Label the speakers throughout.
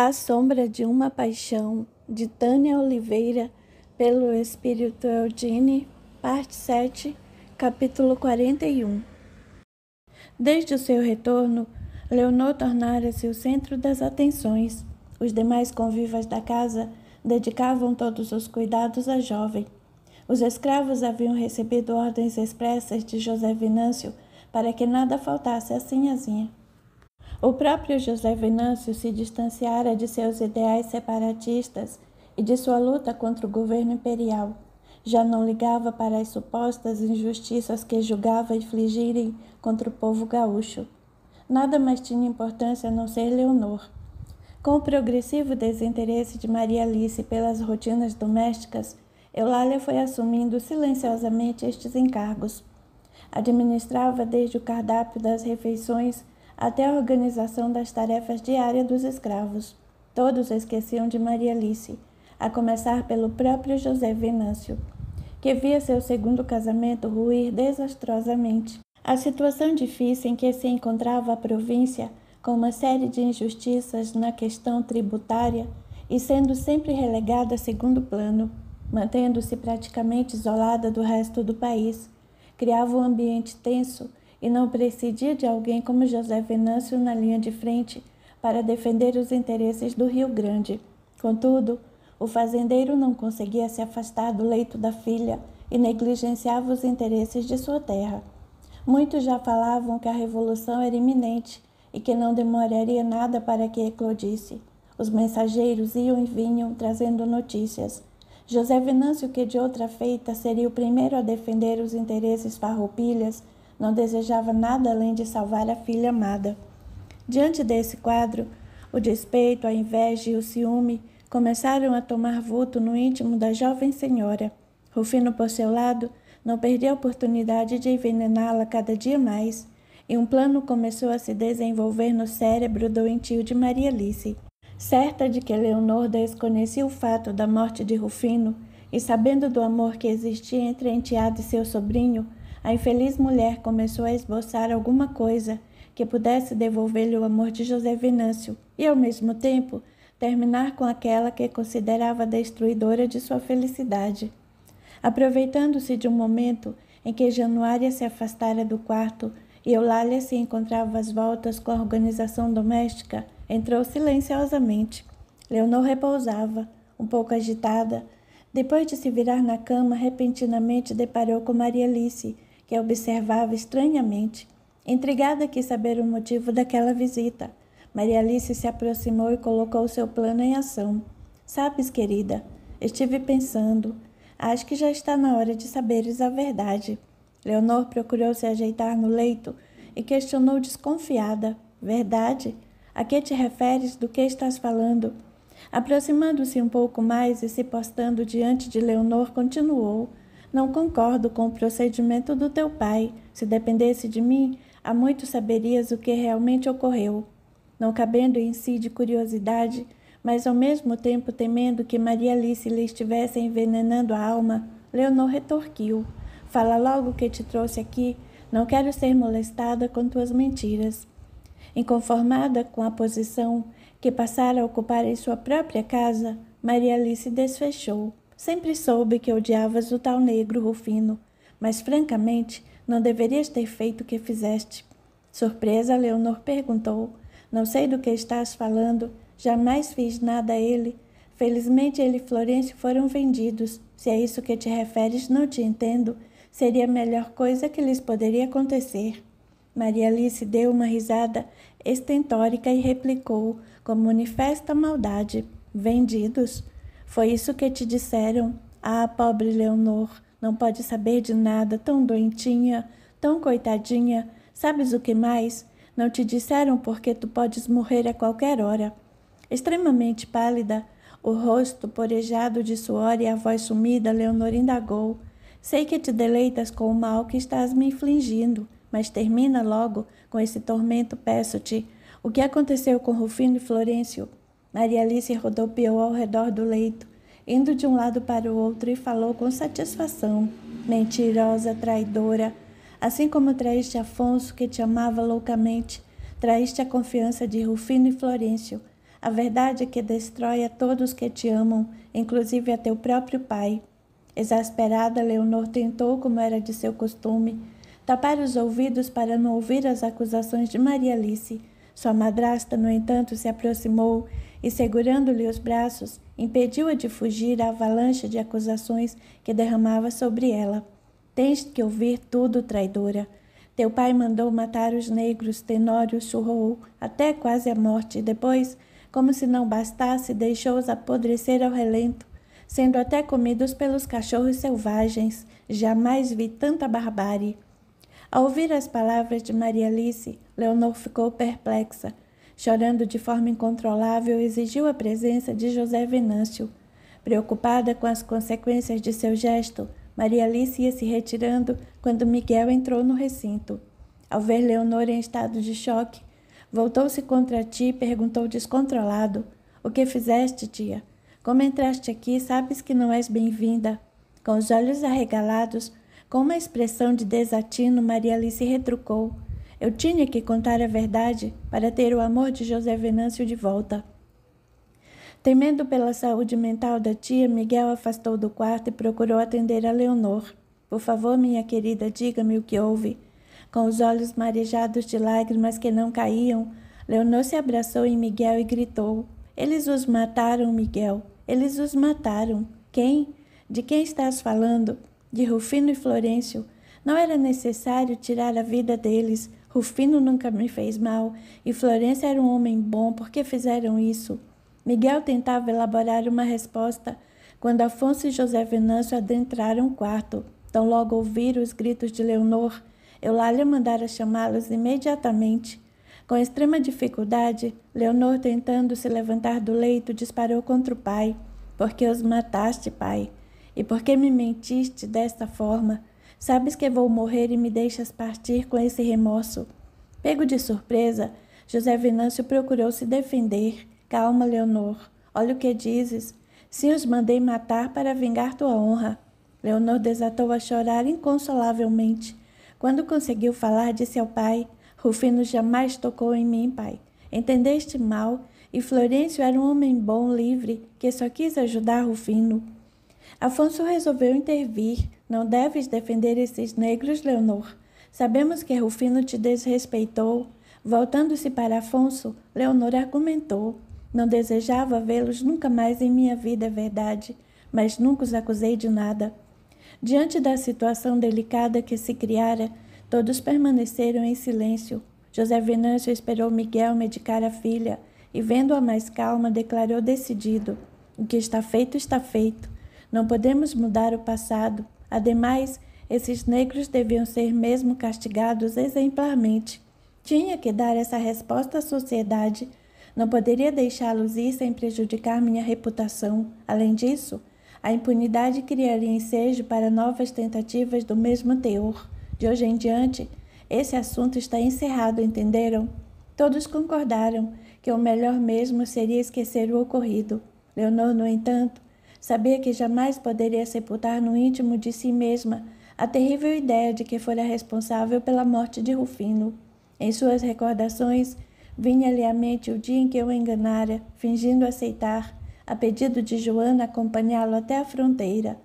Speaker 1: A Sombra de uma Paixão, de Tânia Oliveira, pelo Espírito Eugene, parte 7, capítulo 41. Desde o seu retorno, Leonor tornara-se o centro das atenções. Os demais convivas da casa dedicavam todos os cuidados à jovem. Os escravos haviam recebido ordens expressas de José Vinâncio para que nada faltasse a sinhazinha. O próprio José Venâncio se distanciara de seus ideais separatistas e de sua luta contra o governo imperial. Já não ligava para as supostas injustiças que julgava infligirem contra o povo gaúcho. Nada mais tinha importância a não ser Leonor. Com o progressivo desinteresse de Maria Alice pelas rotinas domésticas, Eulália foi assumindo silenciosamente estes encargos. Administrava desde o cardápio das refeições até a organização das tarefas diárias dos escravos. Todos esqueciam de Maria Alice, a começar pelo próprio José Venâncio, que via seu segundo casamento ruir desastrosamente. A situação difícil em que se encontrava a província, com uma série de injustiças na questão tributária e sendo sempre relegada a segundo plano, mantendo-se praticamente isolada do resto do país, criava um ambiente tenso e não prescidia de alguém como José Venâncio na linha de frente para defender os interesses do Rio Grande. Contudo, o fazendeiro não conseguia se afastar do leito da filha e negligenciava os interesses de sua terra. Muitos já falavam que a revolução era iminente e que não demoraria nada para que eclodisse. Os mensageiros iam e vinham trazendo notícias. José Venâncio, que de outra feita seria o primeiro a defender os interesses farroupilhas, não desejava nada além de salvar a filha amada. Diante desse quadro, o despeito, a inveja e o ciúme começaram a tomar vulto no íntimo da jovem senhora. Rufino, por seu lado, não perdia a oportunidade de envenená-la cada dia mais, e um plano começou a se desenvolver no cérebro doentio de Maria Alice. Certa de que Leonor desconhecia o fato da morte de Rufino, e sabendo do amor que existia entre a enteada e seu sobrinho, a infeliz mulher começou a esboçar alguma coisa que pudesse devolver-lhe o amor de José Venâncio e, ao mesmo tempo, terminar com aquela que considerava destruidora de sua felicidade. Aproveitando-se de um momento em que Januária se afastara do quarto e Eulália se encontrava às voltas com a organização doméstica, entrou silenciosamente. Leonor repousava, um pouco agitada. Depois de se virar na cama, repentinamente deparou com Maria Alice, que a observava estranhamente, intrigada quis saber o motivo daquela visita. Maria Alice se aproximou e colocou seu plano em ação. Sabes, querida, estive pensando. Acho que já está na hora de saberes a verdade. Leonor procurou se ajeitar no leito e questionou desconfiada. Verdade? A que te referes? Do que estás falando? Aproximando-se um pouco mais e se postando diante de Leonor, continuou. Não concordo com o procedimento do teu pai. Se dependesse de mim, há muito saberias o que realmente ocorreu. Não cabendo em si de curiosidade, mas ao mesmo tempo temendo que Maria Alice lhe estivesse envenenando a alma, Leonor retorquiu: Fala logo que te trouxe aqui. Não quero ser molestada com tuas mentiras. Inconformada com a posição que passara a ocupar em sua própria casa, Maria Alice desfechou. Sempre soube que odiavas o tal negro Rufino, mas francamente não deverias ter feito o que fizeste. Surpresa, Leonor perguntou. Não sei do que estás falando, jamais fiz nada a ele. Felizmente ele e Florencio foram vendidos. Se é isso que te referes, não te entendo. Seria a melhor coisa que lhes poderia acontecer. Maria Alice deu uma risada estentórica e replicou, com manifesta maldade: Vendidos? Foi isso que te disseram? Ah, pobre Leonor, não pode saber de nada, tão doentinha, tão coitadinha. Sabes o que mais? Não te disseram porque tu podes morrer a qualquer hora. Extremamente pálida, o rosto porejado de suor e a voz sumida, Leonor indagou. Sei que te deleitas com o mal que estás me infligindo, mas termina logo com esse tormento, peço-te. O que aconteceu com Rufino e Florencio? Maria Alice rodopiou ao redor do leito, indo de um lado para o outro e falou com satisfação: Mentirosa, traidora, assim como traíste Afonso, que te amava loucamente, traíste a confiança de Rufino e Florencio. A verdade é que destrói a todos que te amam, inclusive a teu próprio pai. Exasperada, Leonor tentou, como era de seu costume, tapar os ouvidos para não ouvir as acusações de Maria Alice. Sua madrasta, no entanto, se aproximou e, segurando-lhe os braços, impediu-a de fugir à avalanche de acusações que derramava sobre ela. Tens que ouvir tudo, traidora. Teu pai mandou matar os negros, Tenório churrou até quase a morte. Depois, como se não bastasse, deixou-os apodrecer ao relento, sendo até comidos pelos cachorros selvagens. Jamais vi tanta barbárie. Ao ouvir as palavras de Maria Alice, Leonor ficou perplexa chorando de forma incontrolável, exigiu a presença de José Venâncio. Preocupada com as consequências de seu gesto, Maria Alice ia se retirando quando Miguel entrou no recinto. Ao ver Leonor em estado de choque, voltou-se contra ti e perguntou descontrolado: O que fizeste, tia? Como entraste aqui, sabes que não és bem-vinda. Com os olhos arregalados, com uma expressão de desatino, Maria Alice retrucou: eu tinha que contar a verdade para ter o amor de José Venâncio de volta. Temendo pela saúde mental da tia, Miguel afastou do quarto e procurou atender a Leonor. Por favor, minha querida, diga-me o que houve. Com os olhos marejados de lágrimas que não caíam, Leonor se abraçou em Miguel e gritou: Eles os mataram, Miguel. Eles os mataram. Quem? De quem estás falando? De Rufino e Florencio. Não era necessário tirar a vida deles. Rufino nunca me fez mal e Florença era um homem bom, por que fizeram isso? Miguel tentava elaborar uma resposta quando Afonso e José Venâncio adentraram o quarto. Tão logo ouviram os gritos de Leonor, Eulália mandara chamá-los imediatamente. Com extrema dificuldade, Leonor, tentando se levantar do leito, disparou contra o pai. Porque os mataste, pai? E por que me mentiste desta forma? Sabes que vou morrer e me deixas partir com esse remorso. Pego de surpresa, José Venâncio procurou se defender. Calma, Leonor. Olha o que dizes. Sim, os mandei matar para vingar tua honra. Leonor desatou a chorar inconsolavelmente. Quando conseguiu falar, disse ao pai: Rufino jamais tocou em mim, pai. Entendeste mal? E Florencio era um homem bom, livre, que só quis ajudar Rufino. Afonso resolveu intervir. Não deves defender esses negros, Leonor. Sabemos que Rufino te desrespeitou. Voltando-se para Afonso, Leonor argumentou. Não desejava vê-los nunca mais em minha vida, é verdade, mas nunca os acusei de nada. Diante da situação delicada que se criara, todos permaneceram em silêncio. José Venâncio esperou Miguel medicar a filha e, vendo-a mais calma, declarou decidido: O que está feito, está feito. Não podemos mudar o passado, Ademais, esses negros deviam ser mesmo castigados exemplarmente. Tinha que dar essa resposta à sociedade. Não poderia deixá-los ir sem prejudicar minha reputação. Além disso, a impunidade criaria ensejo para novas tentativas do mesmo teor. De hoje em diante, esse assunto está encerrado, entenderam? Todos concordaram que o melhor mesmo seria esquecer o ocorrido. Leonor, no entanto, Sabia que jamais poderia sepultar no íntimo de si mesma a terrível ideia de que fora responsável pela morte de Rufino. Em suas recordações, vinha-lhe à mente o dia em que eu enganara, fingindo aceitar, a pedido de Joana, acompanhá-lo até a fronteira.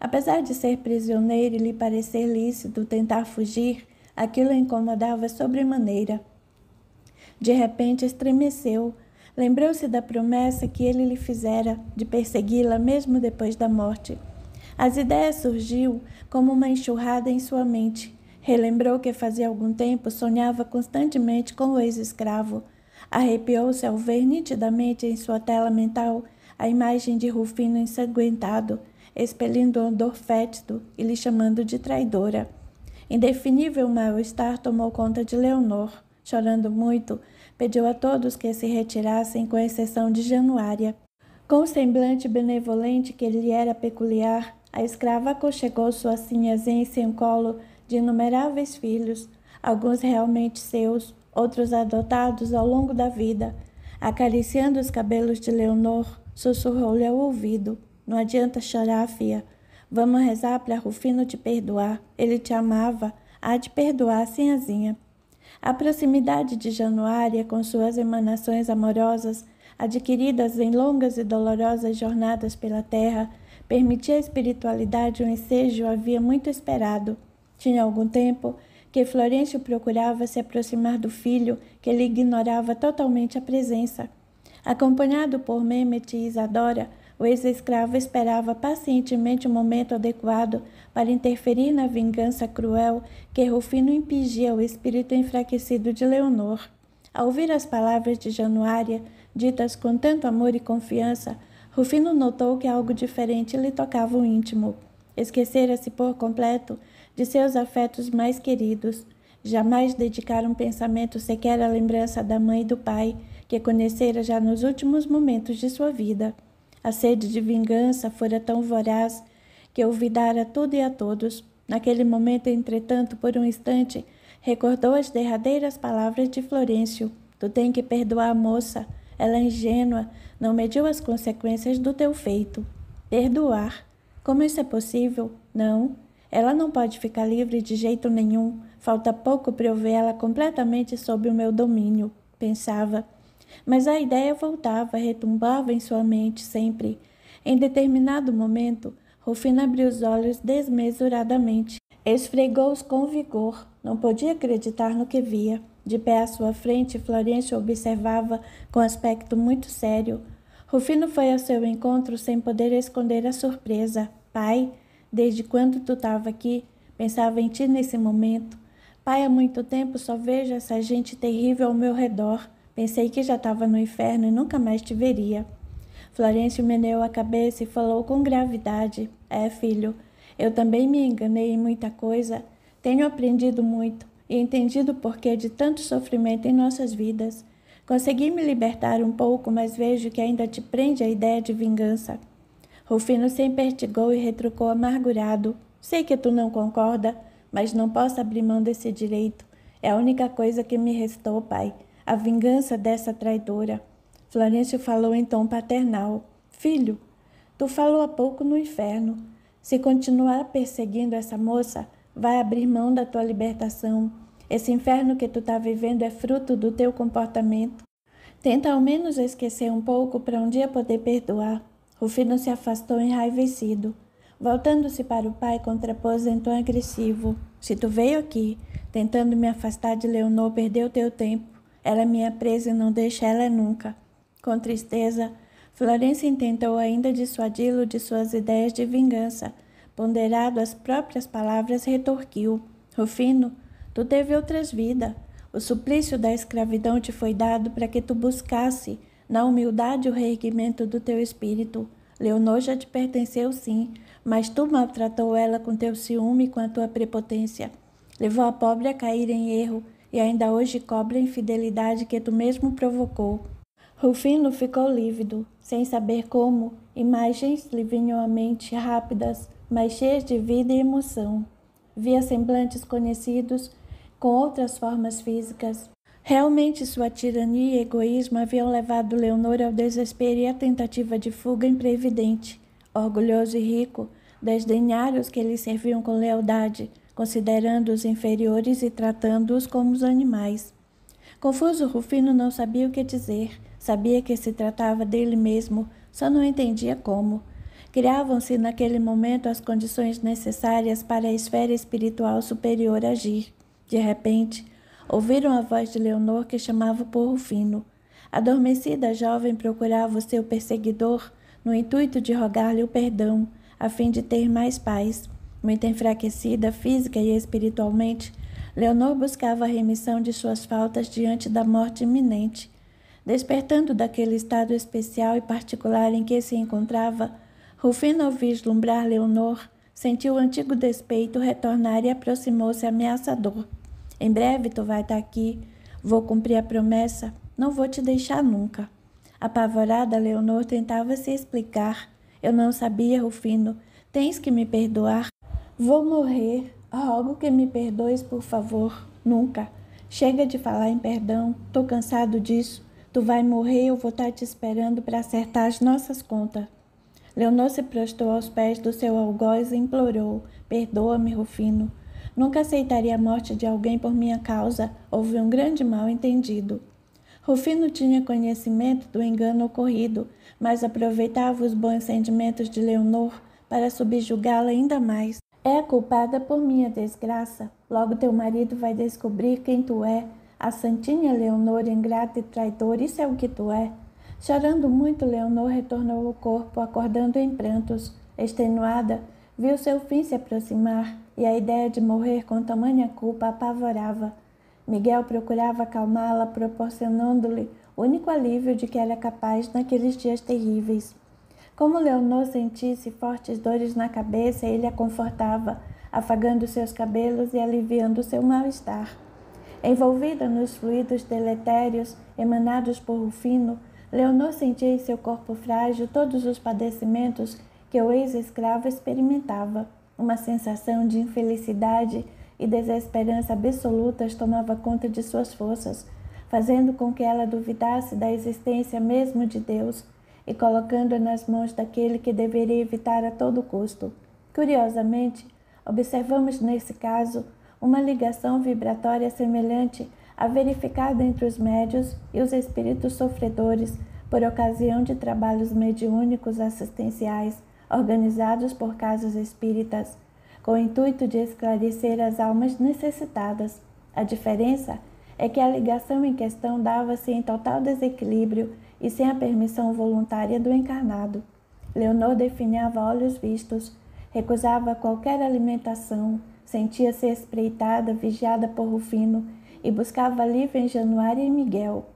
Speaker 1: Apesar de ser prisioneiro e lhe parecer lícito tentar fugir, aquilo a incomodava sobremaneira. De repente estremeceu, Lembrou-se da promessa que ele lhe fizera de persegui-la mesmo depois da morte. As ideias surgiu como uma enxurrada em sua mente. Relembrou que fazia algum tempo sonhava constantemente com o ex-escravo. Arrepiou-se ao ver nitidamente em sua tela mental a imagem de Rufino ensanguentado, expelindo um odor fétido e lhe chamando de traidora. Indefinível mal-estar tomou conta de Leonor. Chorando muito, pediu a todos que se retirassem, com exceção de Januária. Com o semblante benevolente que lhe era peculiar, a escrava aconchegou sua sinhazinha em colo de inumeráveis filhos, alguns realmente seus, outros adotados ao longo da vida. Acariciando os cabelos de Leonor, sussurrou-lhe ao ouvido: Não adianta chorar, fia. Vamos rezar para Rufino te perdoar. Ele te amava. Há de perdoar, sinhazinha. A proximidade de Januária, com suas emanações amorosas, adquiridas em longas e dolorosas jornadas pela terra, permitia à espiritualidade um ensejo havia muito esperado. Tinha algum tempo que Florencio procurava se aproximar do filho, que lhe ignorava totalmente a presença. Acompanhado por Mehmet e Isadora, o ex-escravo esperava pacientemente o momento adequado para interferir na vingança cruel que Rufino impingia ao espírito enfraquecido de Leonor. Ao ouvir as palavras de Januária, ditas com tanto amor e confiança, Rufino notou que algo diferente lhe tocava o íntimo. Esquecera-se por completo de seus afetos mais queridos. Jamais dedicara um pensamento sequer à lembrança da mãe e do pai, que conhecera já nos últimos momentos de sua vida. A sede de vingança fora tão voraz que olvidara tudo e a todos. Naquele momento, entretanto, por um instante, recordou as derradeiras palavras de Florencio: Tu tem que perdoar a moça. Ela é ingênua, não mediu as consequências do teu feito. Perdoar. Como isso é possível? Não. Ela não pode ficar livre de jeito nenhum. Falta pouco para eu vê-la completamente sob o meu domínio, pensava. Mas a ideia voltava, retumbava em sua mente sempre. Em determinado momento, Rufina abriu os olhos desmesuradamente. Esfregou-os com vigor. Não podia acreditar no que via. De pé à sua frente, Florêncio observava com aspecto muito sério. Rufino foi ao seu encontro sem poder esconder a surpresa. Pai, desde quando tu estava aqui? Pensava em ti nesse momento. Pai, há muito tempo só vejo essa gente terrível ao meu redor. Pensei que já estava no inferno e nunca mais te veria. Florêncio meneu a cabeça e falou com gravidade: É, filho, eu também me enganei em muita coisa. Tenho aprendido muito e entendido o porquê de tanto sofrimento em nossas vidas. Consegui me libertar um pouco, mas vejo que ainda te prende a ideia de vingança. Rufino se empertigou e retrucou amargurado. Sei que tu não concorda, mas não posso abrir mão desse direito. É a única coisa que me restou, pai a vingança dessa traidora. Florêncio falou em então tom paternal: Filho, tu falou há pouco no inferno. Se continuar perseguindo essa moça, vai abrir mão da tua libertação. Esse inferno que tu está vivendo é fruto do teu comportamento. Tenta ao menos esquecer um pouco para um dia poder perdoar. O filho se afastou enraivecido. Voltando-se para o pai, contrapôs em tom agressivo: Se tu veio aqui, tentando me afastar de Leonor, perdeu teu tempo. Ela é minha presa e não deixa ela nunca. Com tristeza, Florença intentou ainda dissuadi-lo de suas ideias de vingança. Ponderado as próprias palavras, retorquiu. Rufino, tu teve outras vidas. O suplício da escravidão te foi dado para que tu buscasse, na humildade, o reerguimento do teu espírito. Leonor já te pertenceu, sim, mas tu maltratou ela com teu ciúme e com a tua prepotência. Levou a pobre a cair em erro e ainda hoje cobre a infidelidade que tu mesmo provocou. Rufino ficou lívido, sem saber como, imagens lhe vinham à mente rápidas, mas cheias de vida e emoção. Via semblantes conhecidos com outras formas físicas. Realmente sua tirania e egoísmo haviam levado Leonor ao desespero e à tentativa de fuga imprevidente. Orgulhoso e rico, desdenhara os que lhe serviam com lealdade, considerando-os inferiores e tratando-os como os animais. Confuso, Rufino não sabia o que dizer. Sabia que se tratava dele mesmo, só não entendia como. Criavam-se naquele momento as condições necessárias para a esfera espiritual superior agir. De repente, ouviram a voz de Leonor que chamava por Rufino. Adormecida, a jovem procurava o seu perseguidor no intuito de rogar-lhe o perdão, a fim de ter mais paz. Muito enfraquecida física e espiritualmente, Leonor buscava a remissão de suas faltas diante da morte iminente. Despertando daquele estado especial e particular em que se encontrava, Rufino ao vislumbrar Leonor, sentiu o antigo despeito retornar e aproximou-se ameaçador. Em breve tu vai estar tá aqui, vou cumprir a promessa, não vou te deixar nunca. Apavorada, Leonor tentava se explicar. Eu não sabia, Rufino. Tens que me perdoar. Vou morrer. Rogo que me perdoes, por favor. Nunca. Chega de falar em perdão. Tô cansado disso. Tu vai morrer, eu vou estar tá te esperando para acertar as nossas contas. Leonor se prostou aos pés do seu algoz e implorou: Perdoa-me, Rufino. Nunca aceitaria a morte de alguém por minha causa. Houve um grande mal-entendido. Rufino tinha conhecimento do engano ocorrido, mas aproveitava os bons sentimentos de Leonor para subjugá-la ainda mais. É a culpada por minha desgraça. Logo teu marido vai descobrir quem tu é. A santinha Leonor, ingrata e traidora, isso é o que tu é. Chorando muito, Leonor retornou ao corpo, acordando em prantos. Extenuada, viu seu fim se aproximar e a ideia de morrer com tamanha culpa apavorava. Miguel procurava acalmá-la, proporcionando-lhe o único alívio de que era capaz naqueles dias terríveis. Como Leonor sentisse fortes dores na cabeça, ele a confortava, afagando seus cabelos e aliviando seu mal-estar. Envolvida nos fluidos deletérios emanados por Rufino, Leonor sentia em seu corpo frágil todos os padecimentos que o ex-escravo experimentava. Uma sensação de infelicidade e desesperança absolutas tomava conta de suas forças, fazendo com que ela duvidasse da existência mesmo de Deus e colocando-a nas mãos daquele que deveria evitar a todo custo. Curiosamente, observamos nesse caso uma ligação vibratória semelhante à verificada entre os médios e os espíritos sofredores por ocasião de trabalhos mediúnicos assistenciais organizados por casas espíritas, com o intuito de esclarecer as almas necessitadas. A diferença é que a ligação em questão dava-se em total desequilíbrio e sem a permissão voluntária do encarnado. Leonor definhava olhos vistos, recusava qualquer alimentação, sentia-se espreitada, vigiada por Rufino e buscava alívio em Januário e Miguel.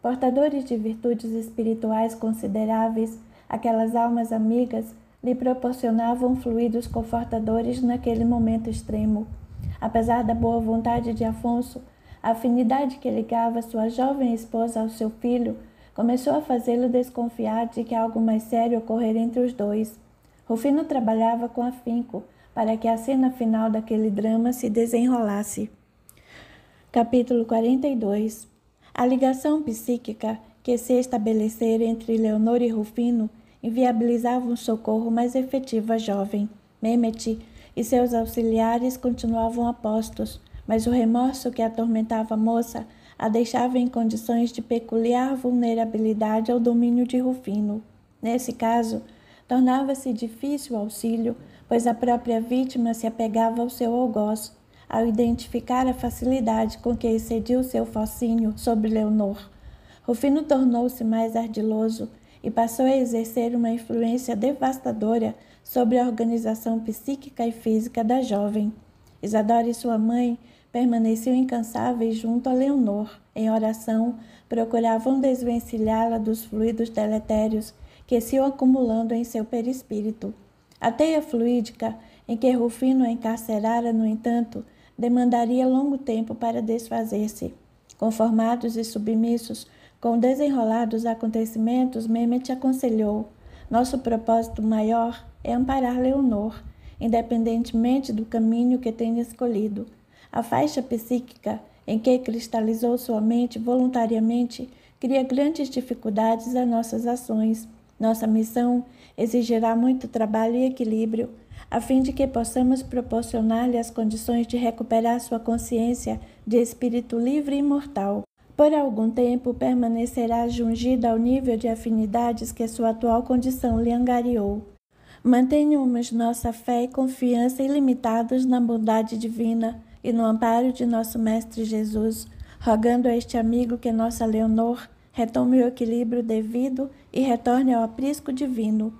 Speaker 1: Portadores de virtudes espirituais consideráveis, aquelas almas amigas lhe proporcionavam fluidos confortadores naquele momento extremo. Apesar da boa vontade de Afonso, a afinidade que ligava sua jovem esposa ao seu filho começou a fazê-lo desconfiar de que algo mais sério ocorreria entre os dois. Rufino trabalhava com afinco para que a cena final daquele drama se desenrolasse. Capítulo 42 A ligação psíquica que se estabelecera entre Leonor e Rufino inviabilizava um socorro mais efetivo à jovem. Mehmet e seus auxiliares continuavam apostos, mas o remorso que atormentava a moça a deixava em condições de peculiar vulnerabilidade ao domínio de Rufino. Nesse caso, tornava-se difícil o auxílio, pois a própria vítima se apegava ao seu algoz, ao identificar a facilidade com que o seu focinho sobre Leonor. Rufino tornou-se mais ardiloso e passou a exercer uma influência devastadora sobre a organização psíquica e física da jovem. Isadora e sua mãe permaneciam incansáveis junto a Leonor. Em oração, procuravam desvencilhá-la dos fluidos deletérios que se iam acumulando em seu perispírito. A teia fluídica em que Rufino a encarcerara, no entanto, demandaria longo tempo para desfazer-se. Conformados e submissos com desenrolados acontecimentos, Mehmet aconselhou: Nosso propósito maior é amparar Leonor, independentemente do caminho que tenha escolhido. A faixa psíquica em que cristalizou sua mente voluntariamente cria grandes dificuldades a nossas ações. Nossa missão exigirá muito trabalho e equilíbrio, a fim de que possamos proporcionar-lhe as condições de recuperar sua consciência de espírito livre e imortal. Por algum tempo permanecerá jungida ao nível de afinidades que sua atual condição lhe angariou. Mantenhamos nossa fé e confiança ilimitadas na bondade divina, e no amparo de nosso Mestre Jesus, rogando a este amigo que nossa Leonor retome o equilíbrio devido e retorne ao aprisco divino.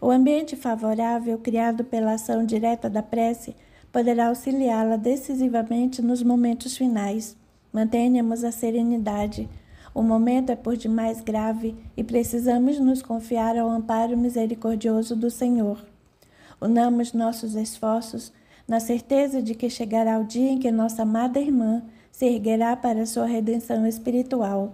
Speaker 1: O ambiente favorável criado pela ação direta da prece poderá auxiliá-la decisivamente nos momentos finais. Mantenhamos a serenidade. O momento é por demais grave e precisamos nos confiar ao amparo misericordioso do Senhor. Unamos nossos esforços na certeza de que chegará o dia em que nossa amada irmã se erguerá para sua redenção espiritual.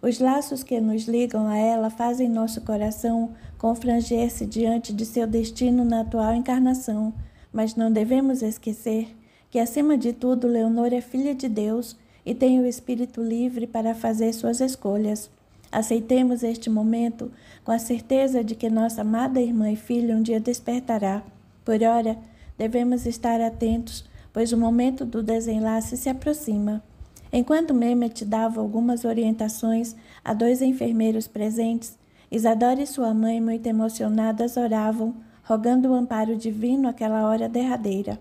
Speaker 1: Os laços que nos ligam a ela fazem nosso coração confranger-se diante de seu destino na atual encarnação, mas não devemos esquecer que, acima de tudo, Leonor é filha de Deus e tem o espírito livre para fazer suas escolhas. Aceitemos este momento com a certeza de que nossa amada irmã e filha um dia despertará. Por ora, Devemos estar atentos, pois o momento do desenlace se aproxima. Enquanto Mehmet dava algumas orientações a dois enfermeiros presentes, Isadora e sua mãe, muito emocionadas, oravam, rogando o amparo divino àquela hora derradeira.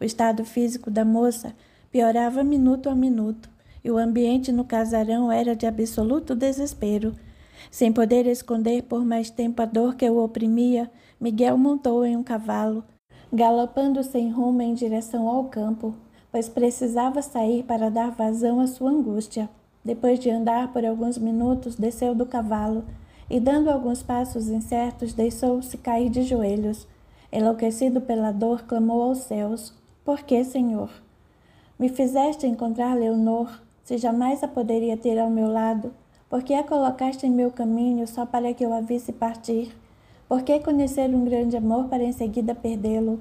Speaker 1: O estado físico da moça piorava minuto a minuto, e o ambiente no casarão era de absoluto desespero. Sem poder esconder por mais tempo a dor que o oprimia, Miguel montou em um cavalo, galopando sem rumo em direção ao campo, pois precisava sair para dar vazão à sua angústia. Depois de andar por alguns minutos, desceu do cavalo e, dando alguns passos incertos, deixou-se cair de joelhos. Enlouquecido pela dor, clamou aos céus: Por que, Senhor? Me fizeste encontrar Leonor, se jamais a poderia ter ao meu lado, porque a colocaste em meu caminho só para que eu a visse partir por que conhecer um grande amor para em seguida perdê-lo?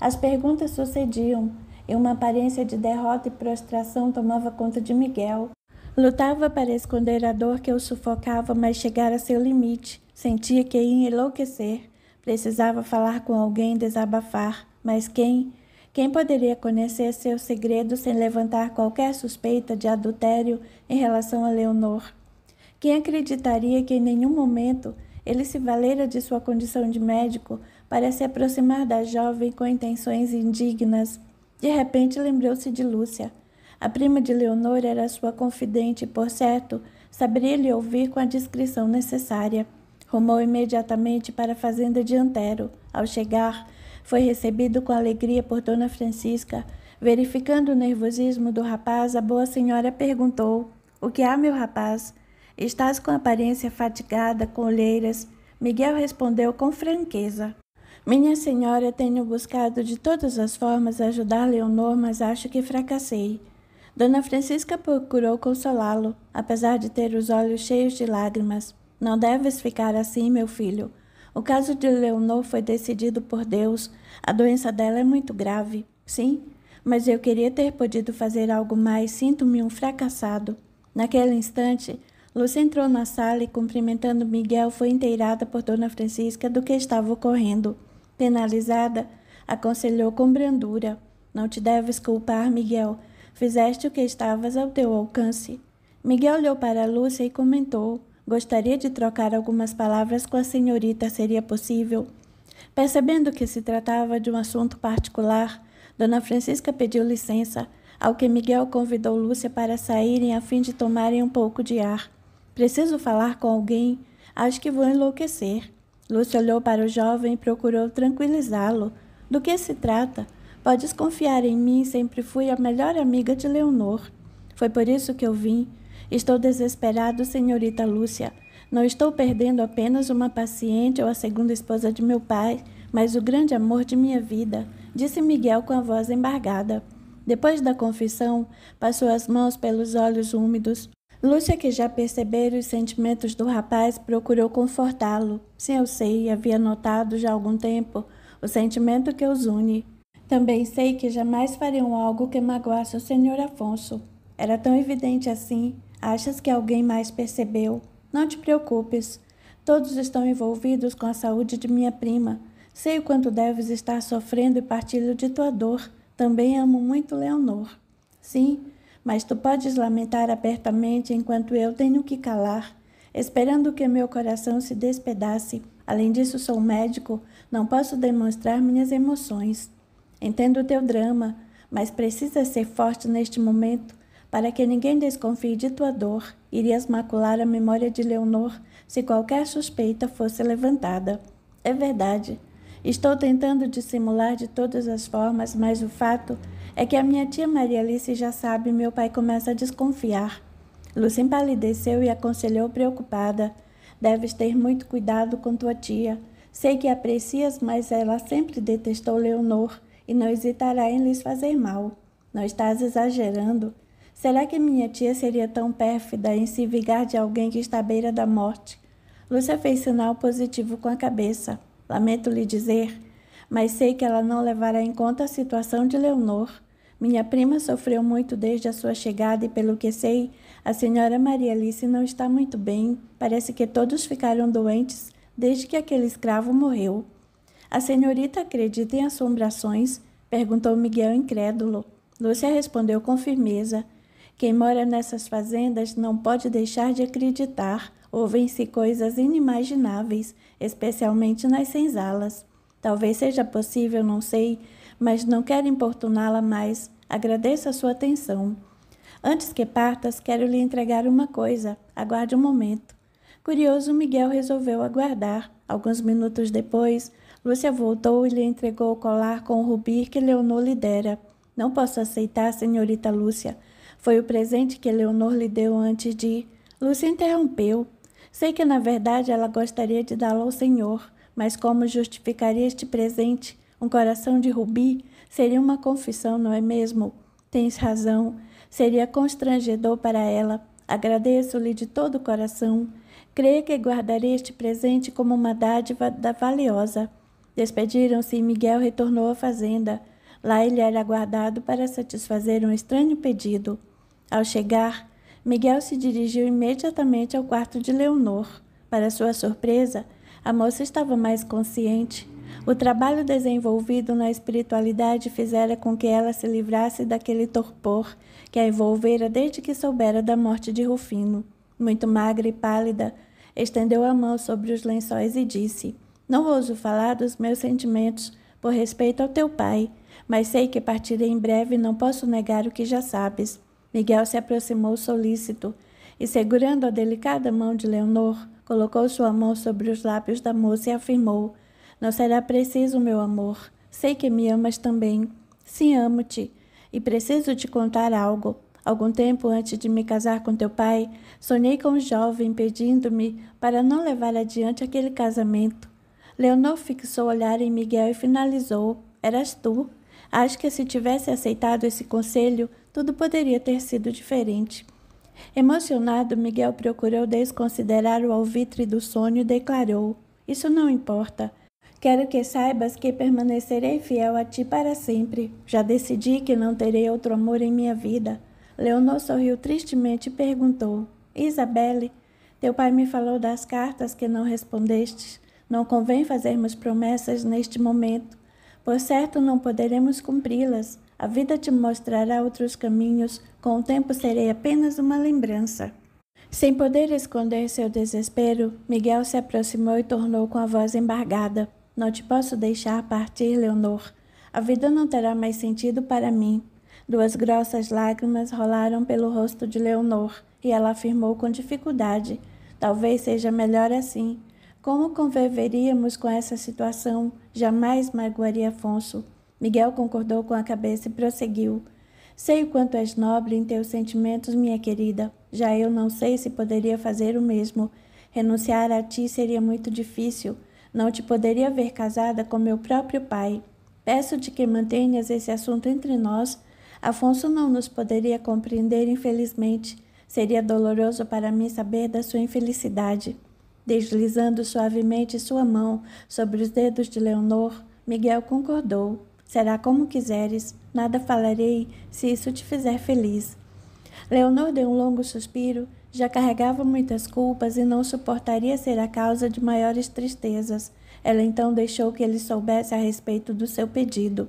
Speaker 1: As perguntas sucediam, e uma aparência de derrota e prostração tomava conta de Miguel. Lutava para esconder a dor que o sufocava, mas chegara a seu limite. Sentia que ia enlouquecer. Precisava falar com alguém, desabafar. Mas quem? Quem poderia conhecer seu segredo sem levantar qualquer suspeita de adultério em relação a Leonor? Quem acreditaria que em nenhum momento ele se valera de sua condição de médico para se aproximar da jovem com intenções indignas. De repente, lembrou-se de Lúcia. A prima de Leonor era sua confidente e, por certo, saberia lhe ouvir com a discrição necessária. Rumou imediatamente para a fazenda de Antero. Ao chegar, foi recebido com alegria por Dona Francisca. Verificando o nervosismo do rapaz, a boa senhora perguntou: O que há, meu rapaz? Estás com aparência fatigada, com olheiras. Miguel respondeu com franqueza. Minha senhora, tenho buscado de todas as formas ajudar Leonor, mas acho que fracassei. Dona Francisca procurou consolá-lo, apesar de ter os olhos cheios de lágrimas. Não deves ficar assim, meu filho. O caso de Leonor foi decidido por Deus. A doença dela é muito grave. Sim, mas eu queria ter podido fazer algo mais. Sinto-me um fracassado. Naquele instante, Lúcia entrou na sala e, cumprimentando Miguel, foi inteirada por Dona Francisca do que estava ocorrendo. Penalizada, aconselhou com brandura: Não te deves culpar, Miguel. Fizeste o que estavas ao teu alcance. Miguel olhou para Lúcia e comentou: Gostaria de trocar algumas palavras com a senhorita, seria possível? Percebendo que se tratava de um assunto particular, Dona Francisca pediu licença, ao que Miguel convidou Lúcia para saírem a fim de tomarem um pouco de ar. Preciso falar com alguém. Acho que vou enlouquecer. Lúcio olhou para o jovem e procurou tranquilizá-lo. Do que se trata? Podes confiar em mim, sempre fui a melhor amiga de Leonor. Foi por isso que eu vim. Estou desesperado, senhorita Lúcia. Não estou perdendo apenas uma paciente ou a segunda esposa de meu pai, mas o grande amor de minha vida, disse Miguel com a voz embargada. Depois da confissão, passou as mãos pelos olhos úmidos. Lúcia, que já percebera os sentimentos do rapaz, procurou confortá-lo. Sim, eu sei, havia notado já há algum tempo o sentimento que os une. Também sei que jamais fariam algo que magoasse o senhor Afonso. Era tão evidente assim. Achas que alguém mais percebeu? Não te preocupes. Todos estão envolvidos com a saúde de minha prima. Sei o quanto deves estar sofrendo e partilho de tua dor. Também amo muito Leonor. Sim, mas tu podes lamentar abertamente enquanto eu tenho que calar, esperando que meu coração se despedace. Além disso, sou médico, não posso demonstrar minhas emoções. Entendo o teu drama, mas precisa ser forte neste momento para que ninguém desconfie de tua dor. Irias macular a memória de Leonor se qualquer suspeita fosse levantada. É verdade. Estou tentando dissimular de todas as formas, mas o fato é que a minha tia Maria Alice já sabe, meu pai começa a desconfiar. Lúcia empalideceu e aconselhou preocupada. Deves ter muito cuidado com tua tia. Sei que aprecias, mas ela sempre detestou Leonor e não hesitará em lhes fazer mal. Não estás exagerando? Será que minha tia seria tão pérfida em se vingar de alguém que está à beira da morte? Lúcia fez sinal positivo com a cabeça. Lamento lhe dizer, mas sei que ela não levará em conta a situação de Leonor. Minha prima sofreu muito desde a sua chegada e, pelo que sei, a senhora Maria Alice não está muito bem. Parece que todos ficaram doentes desde que aquele escravo morreu. A senhorita acredita em assombrações? perguntou Miguel incrédulo. Lúcia respondeu com firmeza. Quem mora nessas fazendas não pode deixar de acreditar. Ouvem-se coisas inimagináveis, especialmente nas senzalas. Talvez seja possível, não sei, mas não quero importuná-la mais. Agradeço a sua atenção. Antes que partas, quero lhe entregar uma coisa. Aguarde um momento. Curioso, Miguel resolveu aguardar. Alguns minutos depois, Lúcia voltou e lhe entregou o colar com o rubi que Leonor lhe dera. Não posso aceitar, senhorita Lúcia. Foi o presente que Leonor lhe deu antes de. Lúcia interrompeu. Sei que, na verdade, ela gostaria de dá-lo ao senhor, mas como justificaria este presente? Um coração de rubi seria uma confissão, não é mesmo? Tens razão. Seria constrangedor para ela. Agradeço-lhe de todo o coração. Creio que guardarei este presente como uma dádiva da valiosa. Despediram-se e Miguel retornou à fazenda. Lá ele era aguardado para satisfazer um estranho pedido. Ao chegar, Miguel se dirigiu imediatamente ao quarto de Leonor. Para sua surpresa, a moça estava mais consciente. O trabalho desenvolvido na espiritualidade fizera com que ela se livrasse daquele torpor que a envolvera desde que soubera da morte de Rufino. Muito magra e pálida, estendeu a mão sobre os lençóis e disse: Não ouso falar dos meus sentimentos por respeito ao teu pai, mas sei que partirei em breve e não posso negar o que já sabes. Miguel se aproximou solícito e, segurando a delicada mão de Leonor, colocou sua mão sobre os lábios da moça e afirmou: não será preciso, meu amor. Sei que me amas também. Sim, amo-te. E preciso te contar algo. Algum tempo antes de me casar com teu pai, sonhei com um jovem pedindo-me para não levar adiante aquele casamento. Leonor fixou o olhar em Miguel e finalizou: Eras tu. Acho que se tivesse aceitado esse conselho, tudo poderia ter sido diferente. Emocionado, Miguel procurou desconsiderar o alvitre do sonho e declarou: Isso não importa. Quero que saibas que permanecerei fiel a ti para sempre. Já decidi que não terei outro amor em minha vida. Leonor sorriu tristemente e perguntou: Isabelle, teu pai me falou das cartas que não respondestes. Não convém fazermos promessas neste momento. Por certo, não poderemos cumpri-las. A vida te mostrará outros caminhos, com o tempo serei apenas uma lembrança. Sem poder esconder seu desespero, Miguel se aproximou e tornou com a voz embargada. Não te posso deixar partir, Leonor. A vida não terá mais sentido para mim. Duas grossas lágrimas rolaram pelo rosto de Leonor e ela afirmou com dificuldade: Talvez seja melhor assim. Como conviveríamos com essa situação? Jamais magoaria Afonso. Miguel concordou com a cabeça e prosseguiu. Sei o quanto és nobre em teus sentimentos, minha querida. Já eu não sei se poderia fazer o mesmo. Renunciar a ti seria muito difícil. Não te poderia ver casada com meu próprio pai. Peço-te que mantenhas esse assunto entre nós. Afonso não nos poderia compreender, infelizmente. Seria doloroso para mim saber da sua infelicidade. Deslizando suavemente sua mão sobre os dedos de Leonor, Miguel concordou. Será como quiseres, nada falarei se isso te fizer feliz. Leonor deu um longo suspiro já carregava muitas culpas e não suportaria ser a causa de maiores tristezas. Ela então deixou que ele soubesse a respeito do seu pedido.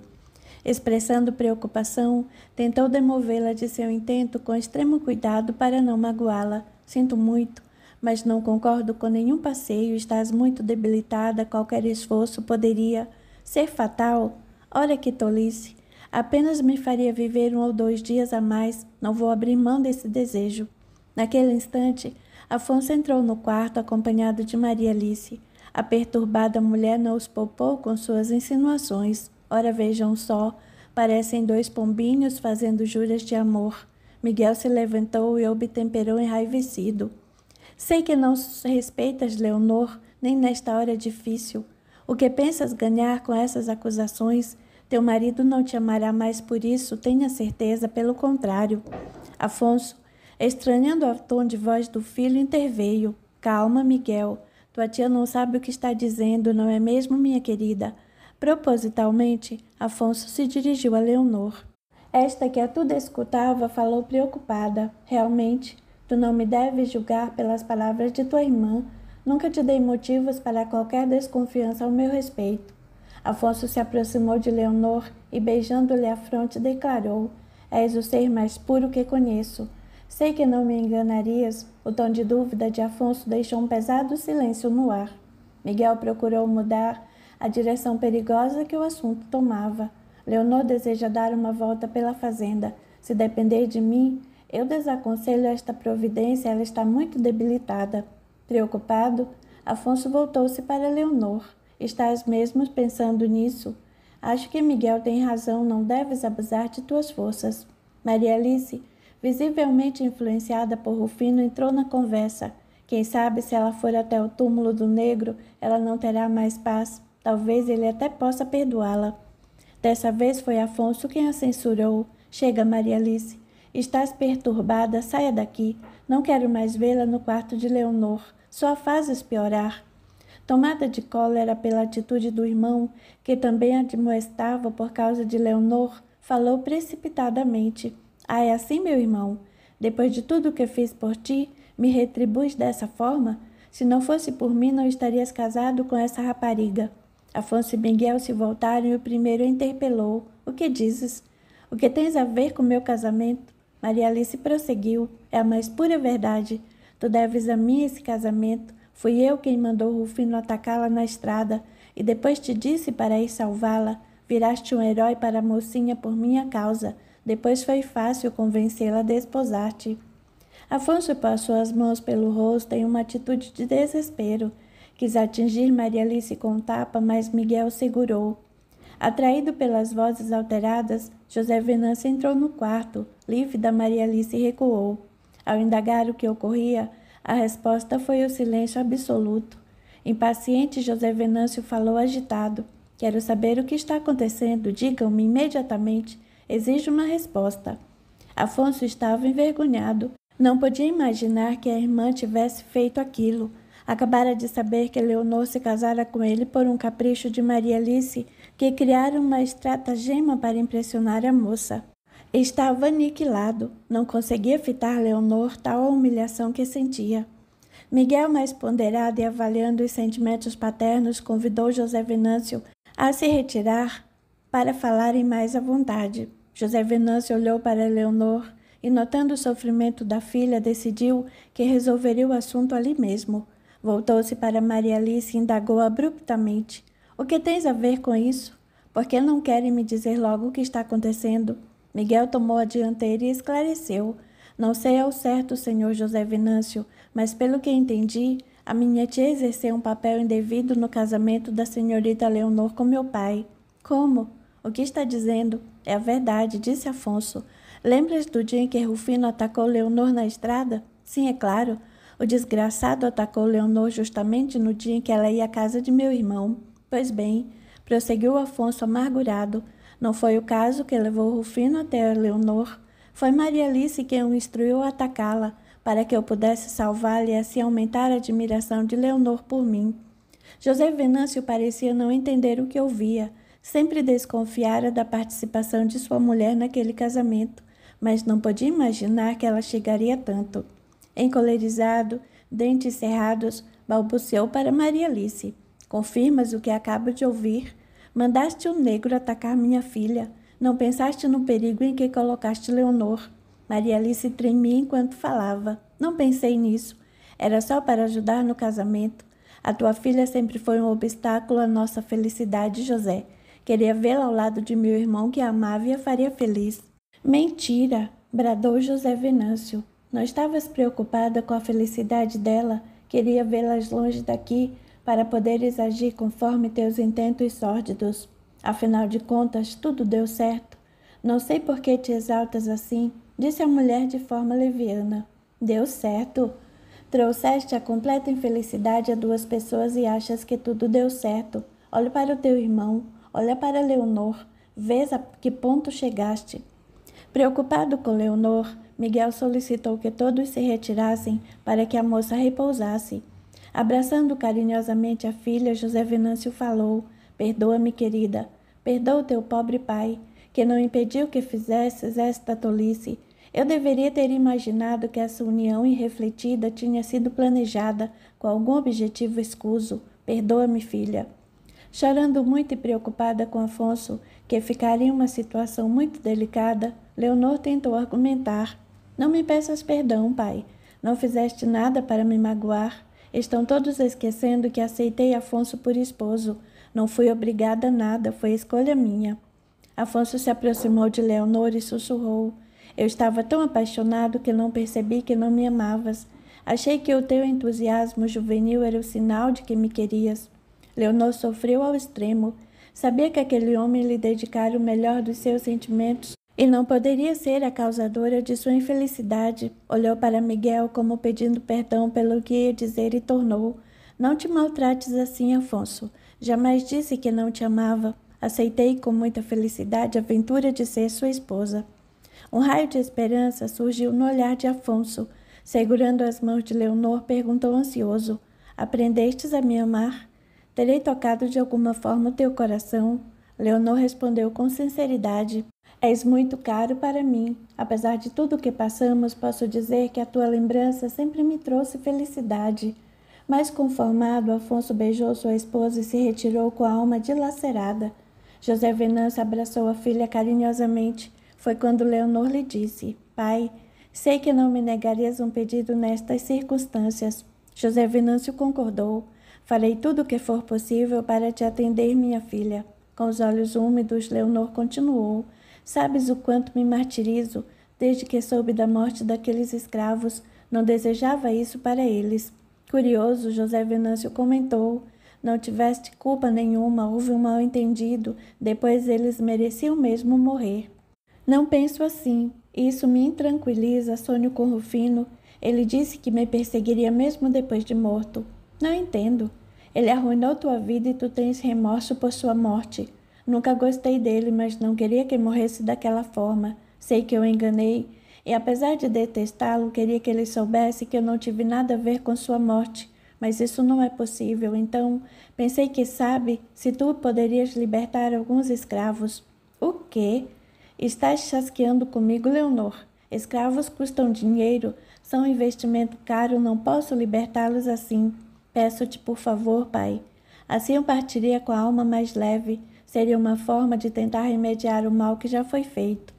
Speaker 1: Expressando preocupação, tentou demovê-la de seu intento com extremo cuidado para não magoá-la. Sinto muito, mas não concordo com nenhum passeio, estás muito debilitada, qualquer esforço poderia ser fatal. Olha que tolice! Apenas me faria viver um ou dois dias a mais, não vou abrir mão desse desejo. Naquele instante, Afonso entrou no quarto acompanhado de Maria Alice. A perturbada mulher não os poupou com suas insinuações. Ora vejam só, parecem dois pombinhos fazendo juras de amor. Miguel se levantou e obtemperou enraivecido. Sei que não respeitas Leonor, nem nesta hora difícil. O que pensas ganhar com essas acusações? Teu marido não te amará mais por isso, tenha certeza, pelo contrário. Afonso, Estranhando o tom de voz do filho, interveio. Calma, Miguel. Tua tia não sabe o que está dizendo, não é mesmo, minha querida? Propositalmente, Afonso se dirigiu a Leonor. Esta que a tudo escutava falou preocupada. Realmente, tu não me deves julgar pelas palavras de tua irmã. Nunca te dei motivos para qualquer desconfiança ao meu respeito. Afonso se aproximou de Leonor e, beijando-lhe a fronte, declarou: És o ser mais puro que conheço. Sei que não me enganarias. O tom de dúvida de Afonso deixou um pesado silêncio no ar. Miguel procurou mudar a direção perigosa que o assunto tomava. Leonor deseja dar uma volta pela fazenda. Se depender de mim, eu desaconselho esta providência, ela está muito debilitada. Preocupado, Afonso voltou-se para Leonor. Estás mesmo pensando nisso? Acho que Miguel tem razão, não deves abusar de tuas forças. Maria Alice Visivelmente influenciada por Rufino, entrou na conversa. Quem sabe se ela for até o túmulo do negro, ela não terá mais paz. Talvez ele até possa perdoá-la. Dessa vez foi Afonso quem a censurou. Chega, Maria Alice. Estás perturbada, saia daqui. Não quero mais vê-la no quarto de Leonor. Só fazes piorar. Tomada de cólera pela atitude do irmão, que também admoestava por causa de Leonor, falou precipitadamente. Ah, é assim, meu irmão? Depois de tudo que fiz por ti, me retribuis dessa forma? Se não fosse por mim, não estarias casado com essa rapariga. Afonso e Miguel se voltaram e o primeiro interpelou: O que dizes? O que tens a ver com meu casamento? Maria Alice prosseguiu: É a mais pura verdade. Tu deves a mim esse casamento. Fui eu quem mandou Rufino atacá-la na estrada e depois te disse para ir salvá-la. Viraste um herói para a mocinha por minha causa. Depois foi fácil convencê-la a desposar-te. Afonso passou as mãos pelo rosto em uma atitude de desespero. Quis atingir Maria Alice com tapa, mas Miguel segurou. Atraído pelas vozes alteradas, José Venâncio entrou no quarto. Lívida Maria Alice recuou. Ao indagar o que ocorria, a resposta foi o silêncio absoluto. Impaciente, José Venâncio falou agitado. Quero saber o que está acontecendo. Digam-me imediatamente exige uma resposta. Afonso estava envergonhado. Não podia imaginar que a irmã tivesse feito aquilo. Acabara de saber que Leonor se casara com ele por um capricho de Maria Alice, que criara uma estratagema para impressionar a moça. Estava aniquilado, não conseguia fitar Leonor tal a humilhação que sentia. Miguel, mais ponderado e avaliando os sentimentos paternos, convidou José Venâncio a se retirar para falarem mais à vontade. José Venâncio olhou para Leonor e, notando o sofrimento da filha, decidiu que resolveria o assunto ali mesmo. Voltou-se para Maria Alice e indagou abruptamente: O que tens a ver com isso? Por que não querem me dizer logo o que está acontecendo? Miguel tomou a dianteira e esclareceu. Não sei ao certo, senhor José Venâncio, mas pelo que entendi, a minha tia exerceu um papel indevido no casamento da senhorita Leonor com meu pai. Como? O que está dizendo é a verdade, disse Afonso. Lembras do dia em que Rufino atacou Leonor na estrada? Sim, é claro. O desgraçado atacou Leonor justamente no dia em que ela ia à casa de meu irmão. Pois bem, prosseguiu Afonso amargurado. Não foi o caso que levou Rufino até Leonor. Foi Maria Alice quem o instruiu a atacá-la, para que eu pudesse salvá-la e assim aumentar a admiração de Leonor por mim. José Venâncio parecia não entender o que ouvia. Sempre desconfiara da participação de sua mulher naquele casamento, mas não podia imaginar que ela chegaria tanto. Encolerizado, dentes cerrados, balbuciou para Maria Alice. Confirmas o que acabo de ouvir? Mandaste o um negro atacar minha filha. Não pensaste no perigo em que colocaste Leonor. Maria Alice tremia enquanto falava. Não pensei nisso. Era só para ajudar no casamento. A tua filha sempre foi um obstáculo à nossa felicidade, José. Queria vê-la ao lado de meu irmão que a amava e a faria feliz. Mentira! bradou José Venâncio. Não estavas preocupada com a felicidade dela? Queria vê-las longe daqui para poderes agir conforme teus intentos sórdidos. Afinal de contas, tudo deu certo. Não sei por que te exaltas assim, disse a mulher de forma leviana. Deu certo. Trouxeste a completa infelicidade a duas pessoas e achas que tudo deu certo. Olhe para o teu irmão. Olha para Leonor, vês a que ponto chegaste. Preocupado com Leonor, Miguel solicitou que todos se retirassem para que a moça repousasse. Abraçando carinhosamente a filha, José Venâncio falou: Perdoa-me, querida, perdoa o teu pobre pai, que não impediu que fizesses esta tolice. Eu deveria ter imaginado que essa união irrefletida tinha sido planejada com algum objetivo escuso. Perdoa-me, filha. Chorando muito e preocupada com Afonso, que ficaria em uma situação muito delicada, Leonor tentou argumentar. Não me peças perdão, pai. Não fizeste nada para me magoar. Estão todos esquecendo que aceitei Afonso por esposo. Não fui obrigada a nada, foi escolha minha. Afonso se aproximou de Leonor e sussurrou: Eu estava tão apaixonado que não percebi que não me amavas. Achei que o teu entusiasmo juvenil era o sinal de que me querias. Leonor sofreu ao extremo. Sabia que aquele homem lhe dedicara o melhor dos seus sentimentos e não poderia ser a causadora de sua infelicidade. Olhou para Miguel como pedindo perdão pelo que ia dizer e tornou: Não te maltrates assim, Afonso. Jamais disse que não te amava. Aceitei com muita felicidade a aventura de ser sua esposa. Um raio de esperança surgiu no olhar de Afonso. Segurando as mãos de Leonor, perguntou ansioso: Aprendestes a me amar? Terei tocado de alguma forma o teu coração? Leonor respondeu com sinceridade: És muito caro para mim. Apesar de tudo o que passamos, posso dizer que a tua lembrança sempre me trouxe felicidade. Mais conformado, Afonso beijou sua esposa e se retirou com a alma dilacerada. José Venâncio abraçou a filha carinhosamente. Foi quando Leonor lhe disse: Pai, sei que não me negarias um pedido nestas circunstâncias. José Venâncio concordou. Farei tudo o que for possível para te atender, minha filha. Com os olhos úmidos, Leonor continuou. Sabes o quanto me martirizo desde que soube da morte daqueles escravos. Não desejava isso para eles. Curioso, José Venâncio comentou. Não tiveste culpa nenhuma, houve um mal-entendido. Depois eles mereciam mesmo morrer. Não penso assim. Isso me intranquiliza, Sônio com Rufino. Ele disse que me perseguiria mesmo depois de morto. Não entendo. Ele arruinou tua vida e tu tens remorso por sua morte. Nunca gostei dele, mas não queria que morresse daquela forma. Sei que eu enganei, e apesar de detestá-lo, queria que ele soubesse que eu não tive nada a ver com sua morte. Mas isso não é possível, então pensei que, sabe, se tu poderias libertar alguns escravos. O quê? Estás chasqueando comigo, Leonor. Escravos custam dinheiro, são um investimento caro, não posso libertá-los assim. Peço-te, por favor, Pai. Assim eu partiria com a alma mais leve. Seria uma forma de tentar remediar o mal que já foi feito.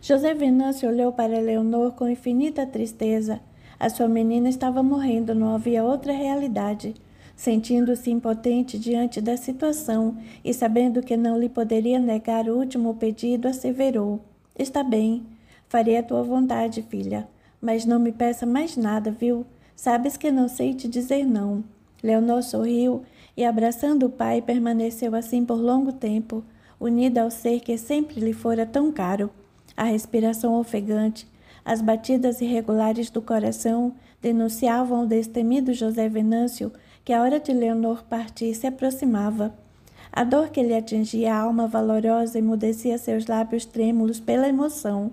Speaker 1: José Venâncio olhou para Leonor com infinita tristeza. A sua menina estava morrendo, não havia outra realidade. Sentindo-se impotente diante da situação e sabendo que não lhe poderia negar o último pedido, asseverou: Está bem, farei a tua vontade, filha, mas não me peça mais nada, viu? Sabes que não sei te dizer não. Leonor sorriu e, abraçando o pai, permaneceu assim por longo tempo, unida ao ser que sempre lhe fora tão caro. A respiração ofegante, as batidas irregulares do coração denunciavam o destemido José Venâncio que a hora de Leonor partir se aproximava. A dor que lhe atingia a alma valorosa emudecia seus lábios trêmulos pela emoção.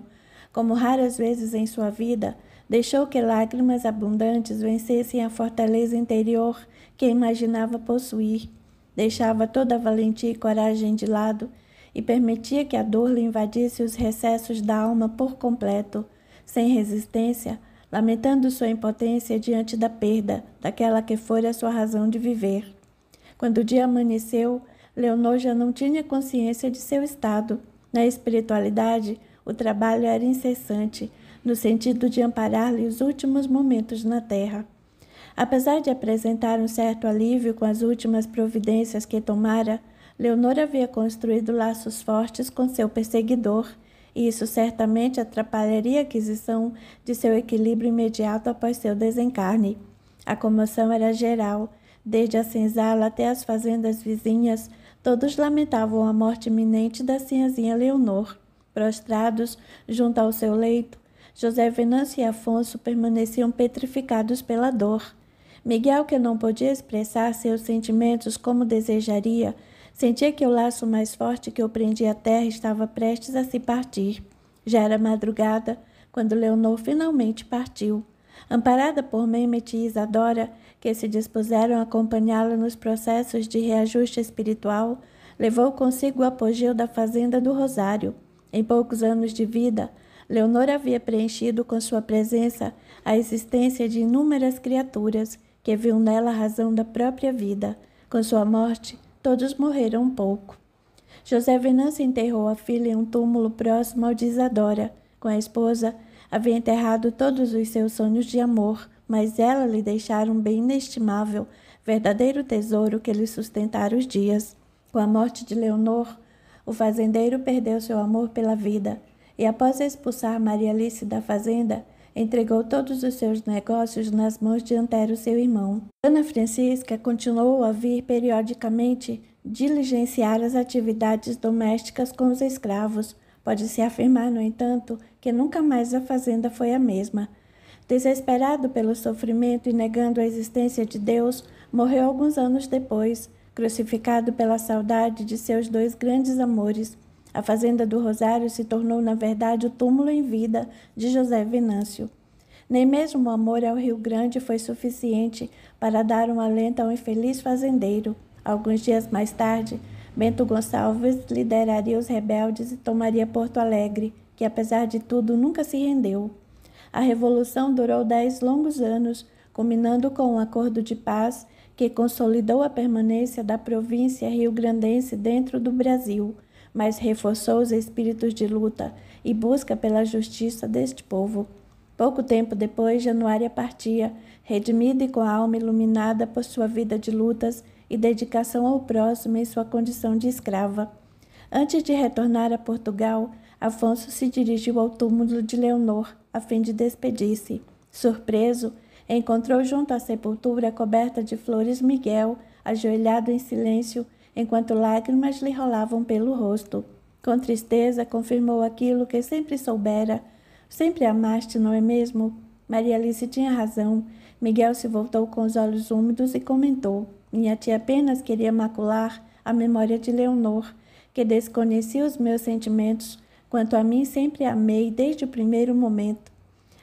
Speaker 1: Como raras vezes em sua vida, Deixou que lágrimas abundantes vencessem a fortaleza interior que imaginava possuir. Deixava toda a valentia e coragem de lado e permitia que a dor lhe invadisse os recessos da alma por completo, sem resistência, lamentando sua impotência diante da perda daquela que fora sua razão de viver. Quando o dia amanheceu, Leonor já não tinha consciência de seu estado. Na espiritualidade, o trabalho era incessante, no sentido de amparar-lhe os últimos momentos na terra. Apesar de apresentar um certo alívio com as últimas providências que tomara, Leonor havia construído laços fortes com seu perseguidor, e isso certamente atrapalharia a aquisição de seu equilíbrio imediato após seu desencarne. A comoção era geral, desde a senzala até as fazendas vizinhas, todos lamentavam a morte iminente da sinhazinha Leonor. Prostrados junto ao seu leito, José Venâncio e Afonso permaneciam petrificados pela dor. Miguel, que não podia expressar seus sentimentos como desejaria, sentia que o laço mais forte que o prendia à terra estava prestes a se partir. Já era madrugada quando Leonor finalmente partiu. Amparada por Mehmet e Isadora, que se dispuseram a acompanhá-la nos processos de reajuste espiritual, levou consigo o apogeu da fazenda do Rosário. Em poucos anos de vida, Leonor havia preenchido com sua presença a existência de inúmeras criaturas que viam nela a razão da própria vida. Com sua morte, todos morreram um pouco. José Venâncio enterrou a filha em um túmulo próximo ao de Isadora. Com a esposa, havia enterrado todos os seus sonhos de amor, mas ela lhe deixara um bem inestimável, verdadeiro tesouro que lhe sustentara os dias. Com a morte de Leonor, o fazendeiro perdeu seu amor pela vida e, após expulsar Maria Alice da fazenda, entregou todos os seus negócios nas mãos de Antero, seu irmão. Ana Francisca continuou a vir periodicamente diligenciar as atividades domésticas com os escravos. Pode-se afirmar, no entanto, que nunca mais a fazenda foi a mesma. Desesperado pelo sofrimento e negando a existência de Deus, morreu alguns anos depois, crucificado pela saudade de seus dois grandes amores, a fazenda do Rosário se tornou, na verdade, o túmulo em vida de José Venâncio. Nem mesmo o amor ao Rio Grande foi suficiente para dar um alento ao infeliz fazendeiro. Alguns dias mais tarde, Bento Gonçalves lideraria os rebeldes e tomaria Porto Alegre, que apesar de tudo nunca se rendeu. A revolução durou dez longos anos, culminando com um acordo de paz que consolidou a permanência da província rio-grandense dentro do Brasil mas reforçou os espíritos de luta e busca pela justiça deste povo. Pouco tempo depois, Januária partia, redimida e com a alma iluminada por sua vida de lutas e dedicação ao próximo em sua condição de escrava. Antes de retornar a Portugal, Afonso se dirigiu ao túmulo de Leonor, a fim de despedir-se. Surpreso, encontrou junto à sepultura coberta de flores Miguel, ajoelhado em silêncio enquanto lágrimas lhe rolavam pelo rosto. Com tristeza, confirmou aquilo que sempre soubera. Sempre amaste, não é mesmo? Maria Alice tinha razão. Miguel se voltou com os olhos úmidos e comentou: Minha tia apenas queria macular a memória de Leonor, que desconhecia os meus sentimentos. Quanto a mim, sempre amei desde o primeiro momento.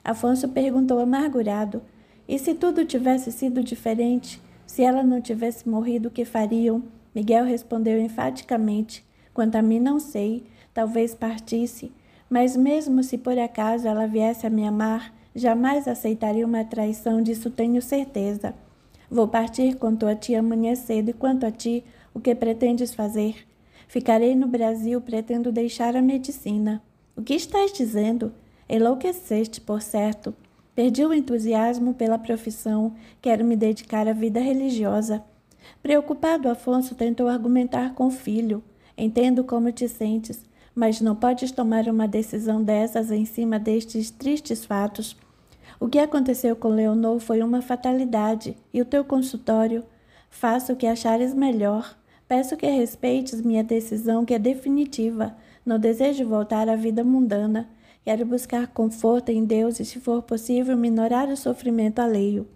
Speaker 1: Afonso perguntou amargurado: E se tudo tivesse sido diferente? Se ela não tivesse morrido, o que fariam? Miguel respondeu enfaticamente: Quanto a mim, não sei. Talvez partisse. Mas, mesmo se por acaso ela viesse a me amar, jamais aceitaria uma traição, disso tenho certeza. Vou partir quanto a ti amanhã cedo, e quanto a ti, o que pretendes fazer? Ficarei no Brasil, pretendo deixar a medicina. O que estás dizendo? Enlouqueceste, por certo. Perdi o entusiasmo pela profissão, quero me dedicar à vida religiosa. Preocupado, Afonso tentou argumentar com o filho. Entendo como te sentes, mas não podes tomar uma decisão dessas em cima destes tristes fatos. O que aconteceu com Leonor foi uma fatalidade e o teu consultório. Faça o que achares melhor. Peço que respeites minha decisão, que é definitiva. Não desejo voltar à vida mundana. Quero buscar conforto em Deus e, se for possível, minorar o sofrimento alheio.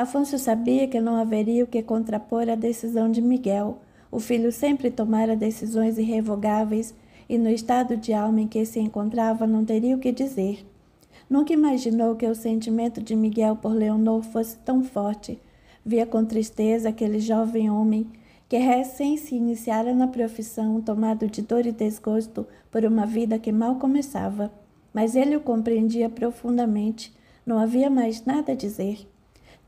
Speaker 1: Afonso sabia que não haveria o que contrapor à decisão de Miguel. O filho sempre tomara decisões irrevogáveis e, no estado de alma em que se encontrava, não teria o que dizer. Nunca imaginou que o sentimento de Miguel por Leonor fosse tão forte. Via com tristeza aquele jovem homem que recém se iniciara na profissão, tomado de dor e desgosto por uma vida que mal começava. Mas ele o compreendia profundamente. Não havia mais nada a dizer.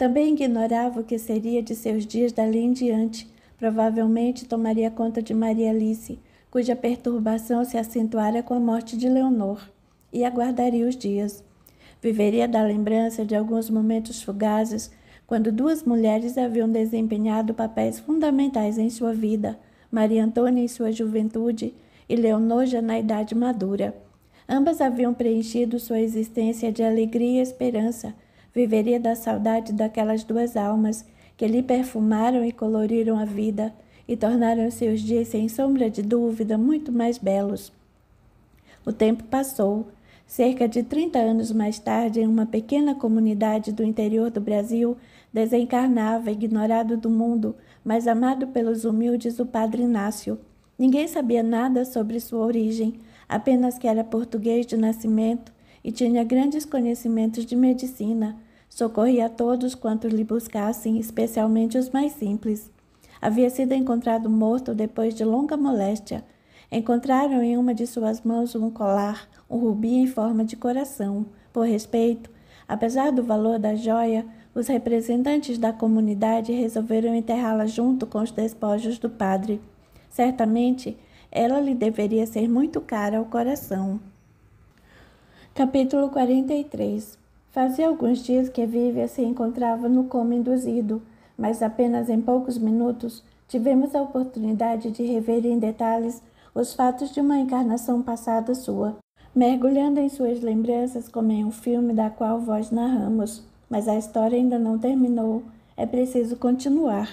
Speaker 1: Também ignorava o que seria de seus dias dali em diante. Provavelmente tomaria conta de Maria Alice, cuja perturbação se acentuara com a morte de Leonor, e aguardaria os dias. Viveria da lembrança de alguns momentos fugazes, quando duas mulheres haviam desempenhado papéis fundamentais em sua vida, Maria Antônia em sua juventude e Leonor já na idade madura. Ambas haviam preenchido sua existência de alegria e esperança, viveria da saudade daquelas duas almas que lhe perfumaram e coloriram a vida e tornaram seus dias sem sombra de dúvida muito mais belos. O tempo passou. Cerca de 30 anos mais tarde, em uma pequena comunidade do interior do Brasil, desencarnava, ignorado do mundo, mas amado pelos humildes, o padre Inácio. Ninguém sabia nada sobre sua origem, apenas que era português de nascimento e tinha grandes conhecimentos de medicina. Socorria a todos quantos lhe buscassem, especialmente os mais simples. Havia sido encontrado morto depois de longa moléstia. Encontraram em uma de suas mãos um colar, um rubi em forma de coração. Por respeito, apesar do valor da joia, os representantes da comunidade resolveram enterrá-la junto com os despojos do padre. Certamente, ela lhe deveria ser muito cara ao coração. Capítulo 43 Fazia alguns dias que Vívia se encontrava no coma induzido, mas apenas em poucos minutos tivemos a oportunidade de rever em detalhes os fatos de uma encarnação passada sua, mergulhando em suas lembranças como em um filme da qual vós narramos. Mas a história ainda não terminou, é preciso continuar.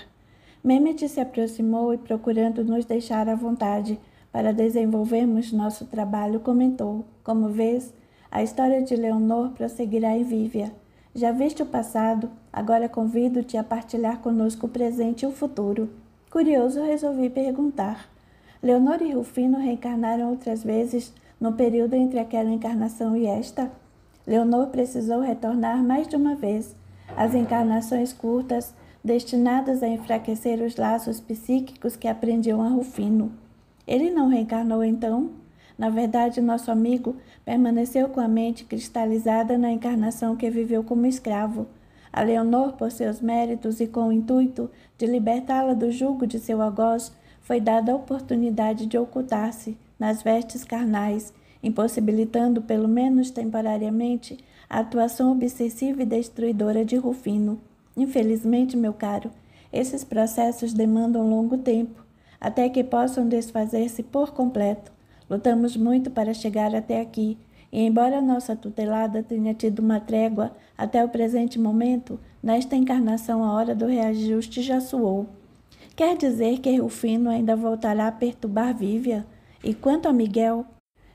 Speaker 1: Mehmet se aproximou e, procurando nos deixar à vontade para desenvolvermos nosso trabalho, comentou: Como vês, a história de Leonor prosseguirá em Vívia. Já viste o passado, agora convido-te a partilhar conosco o presente e o futuro. Curioso, resolvi perguntar. Leonor e Rufino reencarnaram outras vezes no período entre aquela encarnação e esta? Leonor precisou retornar mais de uma vez. As encarnações curtas, destinadas a enfraquecer os laços psíquicos que aprendiam a Rufino. Ele não reencarnou então? Na verdade, nosso amigo Permaneceu com a mente cristalizada na encarnação que viveu como escravo. A Leonor, por seus méritos e com o intuito de libertá-la do jugo de seu algoz, foi dada a oportunidade de ocultar-se nas vestes carnais, impossibilitando, pelo menos temporariamente, a atuação obsessiva e destruidora de Rufino. Infelizmente, meu caro, esses processos demandam longo tempo, até que possam desfazer-se por completo. Lutamos muito para chegar até aqui, e embora nossa tutelada tenha tido uma trégua até o presente momento, nesta encarnação a hora do reajuste já soou. Quer dizer que Rufino ainda voltará a perturbar Vívia? E quanto a Miguel?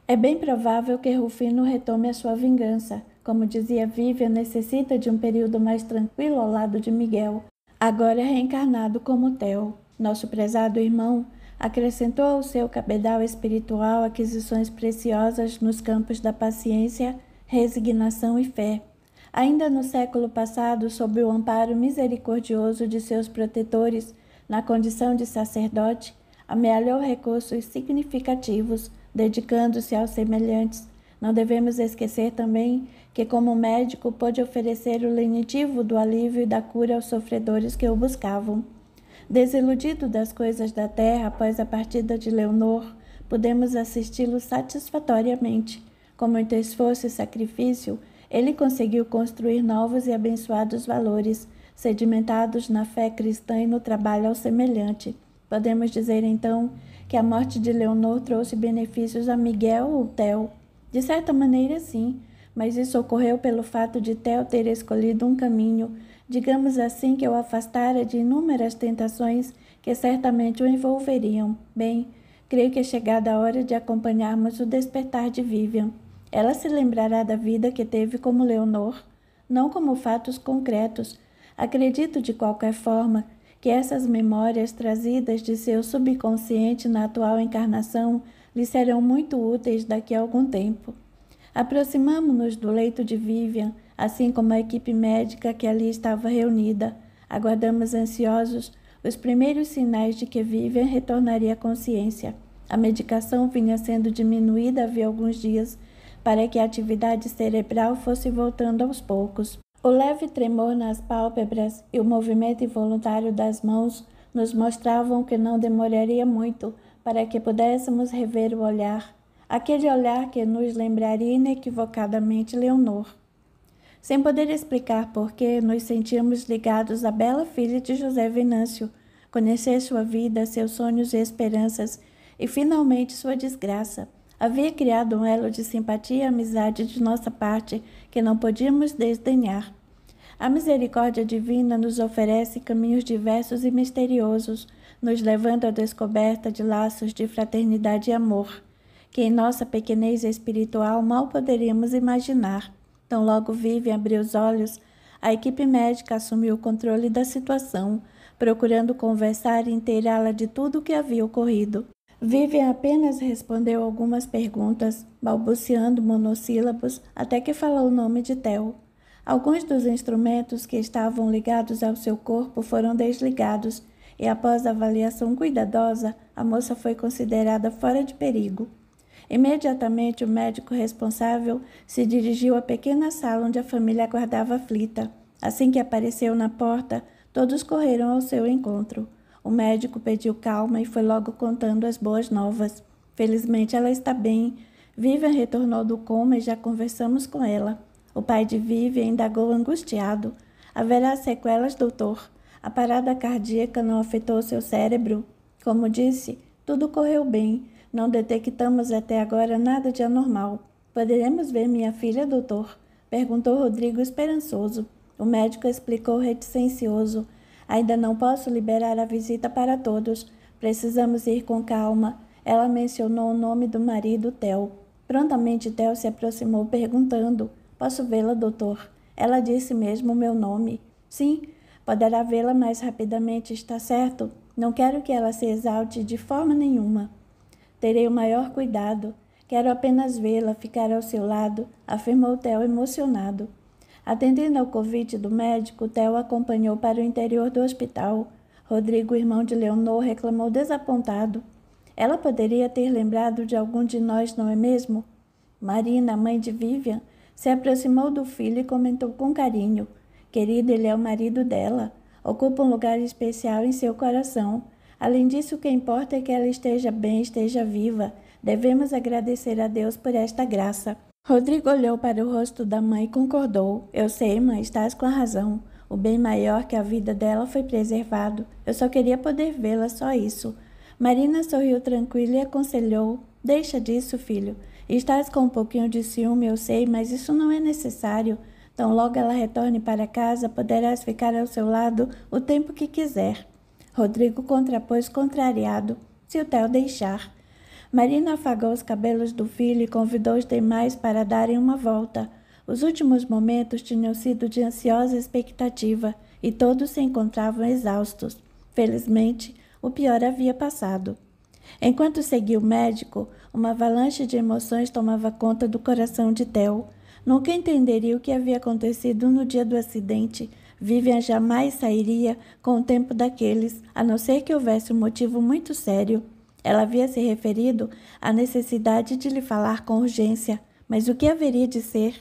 Speaker 1: É bem provável que Rufino retome a sua vingança. Como dizia Vívia, necessita de um período mais tranquilo ao lado de Miguel, agora reencarnado como Theo. Nosso prezado irmão Acrescentou ao seu cabedal espiritual aquisições preciosas nos campos da paciência, resignação e fé. Ainda no século passado, sob o amparo misericordioso de seus protetores, na condição de sacerdote, amealhou recursos significativos, dedicando-se aos semelhantes. Não devemos esquecer também que, como médico, pôde oferecer o lenitivo do alívio e da cura aos sofredores que o buscavam. Desiludido das coisas da terra após a partida de Leonor, pudemos assisti-lo satisfatoriamente. Com muito esforço e sacrifício, ele conseguiu construir novos e abençoados valores, sedimentados na fé cristã e no trabalho ao semelhante. Podemos dizer então que a morte de Leonor trouxe benefícios a Miguel ou Theo? De certa maneira, sim, mas isso ocorreu pelo fato de Theo ter escolhido um caminho Digamos assim que o afastara de inúmeras tentações que certamente o envolveriam. Bem, creio que é chegada a hora de acompanharmos o despertar de Vivian. Ela se lembrará da vida que teve como Leonor, não como fatos concretos. Acredito, de qualquer forma, que essas memórias trazidas de seu subconsciente na atual encarnação lhe serão muito úteis daqui a algum tempo. Aproximamo-nos do leito de Vivian assim como a equipe médica que ali estava reunida. Aguardamos ansiosos os primeiros sinais de que Vivian retornaria à consciência. A medicação vinha sendo diminuída havia alguns dias para que a atividade cerebral fosse voltando aos poucos. O leve tremor nas pálpebras e o movimento involuntário das mãos nos mostravam que não demoraria muito para que pudéssemos rever o olhar, aquele olhar que nos lembraria inequivocadamente Leonor sem poder explicar por que nos sentíamos ligados à bela filha de José Venâncio, conhecer sua vida, seus sonhos e esperanças, e finalmente sua desgraça. Havia criado um elo de simpatia e amizade de nossa parte que não podíamos desdenhar. A misericórdia divina nos oferece caminhos diversos e misteriosos, nos levando à descoberta de laços de fraternidade e amor, que em nossa pequenez espiritual mal poderíamos imaginar. Tão logo Vivian abriu os olhos, a equipe médica assumiu o controle da situação, procurando conversar e inteirá-la de tudo o que havia ocorrido. Vivian apenas respondeu algumas perguntas, balbuciando monossílabos até que falou o nome de Theo. Alguns dos instrumentos que estavam ligados ao seu corpo foram desligados e, após avaliação cuidadosa, a moça foi considerada fora de perigo. Imediatamente, o médico responsável se dirigiu à pequena sala onde a família aguardava aflita. Assim que apareceu na porta, todos correram ao seu encontro. O médico pediu calma e foi logo contando as boas novas. Felizmente, ela está bem. Vivian retornou do coma e já conversamos com ela. O pai de Vivian indagou angustiado. Haverá sequelas, doutor? A parada cardíaca não afetou seu cérebro? Como disse, tudo correu bem. Não detectamos até agora nada de anormal. Poderemos ver minha filha, doutor? Perguntou Rodrigo esperançoso. O médico explicou reticencioso. Ainda não posso liberar a visita para todos. Precisamos ir com calma. Ela mencionou o nome do marido, Tel. Prontamente, Tel se aproximou, perguntando: Posso vê-la, doutor? Ela disse mesmo o meu nome. Sim, poderá vê-la mais rapidamente, está certo? Não quero que ela se exalte de forma nenhuma. Terei o maior cuidado. Quero apenas vê-la, ficar ao seu lado, afirmou Theo emocionado. Atendendo ao convite do médico, Theo acompanhou para o interior do hospital. Rodrigo, irmão de Leonor, reclamou desapontado. Ela poderia ter lembrado de algum de nós, não é mesmo? Marina, mãe de Vivian, se aproximou do filho e comentou com carinho: Querido, ele é o marido dela. Ocupa um lugar especial em seu coração. Além disso, o que importa é que ela esteja bem, esteja viva. Devemos agradecer a Deus por esta graça. Rodrigo olhou para o rosto da mãe e concordou. Eu sei, mãe, estás com a razão. O bem maior que a vida dela foi preservado. Eu só queria poder vê-la, só isso. Marina sorriu tranquila e aconselhou: Deixa disso, filho. Estás com um pouquinho de ciúme, eu sei, mas isso não é necessário. Tão logo ela retorne para casa, poderás ficar ao seu lado o tempo que quiser. Rodrigo contrapôs contrariado, se o Theo deixar. Marina afagou os cabelos do filho e convidou os demais para darem uma volta. Os últimos momentos tinham sido de ansiosa expectativa e todos se encontravam exaustos. Felizmente, o pior havia passado. Enquanto seguia o médico, uma avalanche de emoções tomava conta do coração de Theo. Nunca entenderia o que havia acontecido no dia do acidente Vivian jamais sairia com o tempo daqueles, a não ser que houvesse um motivo muito sério. Ela havia se referido à necessidade de lhe falar com urgência, mas o que haveria de ser?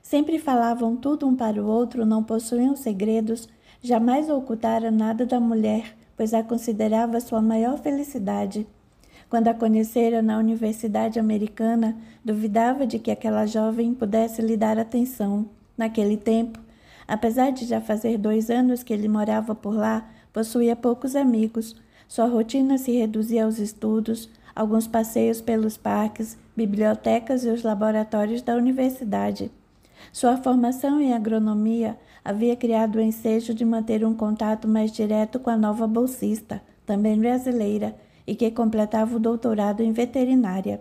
Speaker 1: Sempre falavam tudo um para o outro, não possuíam segredos, jamais ocultara nada da mulher, pois a considerava sua maior felicidade. Quando a conhecera na universidade americana, duvidava de que aquela jovem pudesse lhe dar atenção. Naquele tempo, Apesar de já fazer dois anos que ele morava por lá, possuía poucos amigos. Sua rotina se reduzia aos estudos, alguns passeios pelos parques, bibliotecas e os laboratórios da universidade. Sua formação em agronomia havia criado o ensejo de manter um contato mais direto com a nova bolsista, também brasileira, e que completava o doutorado em veterinária.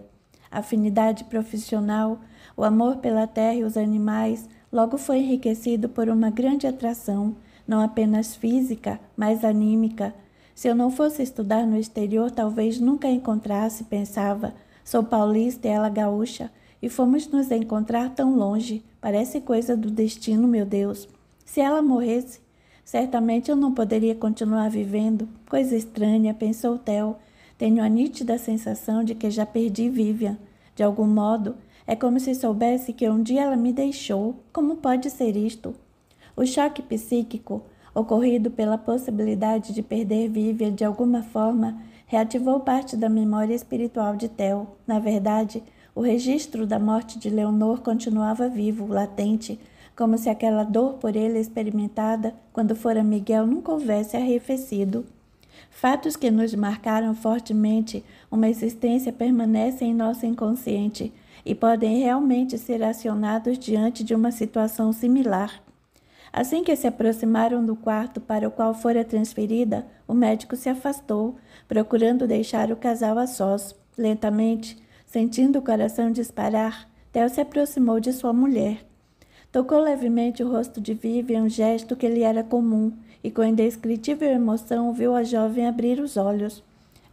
Speaker 1: A afinidade profissional, o amor pela terra e os animais, logo foi enriquecido por uma grande atração, não apenas física, mas anímica. Se eu não fosse estudar no exterior, talvez nunca encontrasse, pensava. Sou paulista e ela gaúcha, e fomos nos encontrar tão longe. Parece coisa do destino, meu Deus. Se ela morresse, certamente eu não poderia continuar vivendo. Coisa estranha, pensou Theo. Tenho a nítida sensação de que já perdi Vivian. De algum modo, é como se soubesse que um dia ela me deixou. Como pode ser isto? O choque psíquico, ocorrido pela possibilidade de perder Vivian de alguma forma, reativou parte da memória espiritual de Theo. Na verdade, o registro da morte de Leonor continuava vivo, latente, como se aquela dor por ele experimentada quando fora Miguel nunca houvesse arrefecido. Fatos que nos marcaram fortemente, uma existência permanece em nosso inconsciente, e podem realmente ser acionados diante de uma situação similar. Assim que se aproximaram do quarto para o qual fora transferida, o médico se afastou, procurando deixar o casal a sós. Lentamente, sentindo o coração disparar, Theo se aproximou de sua mulher. Tocou levemente o rosto de Vivian, um gesto que lhe era comum, e com indescritível emoção viu a jovem abrir os olhos.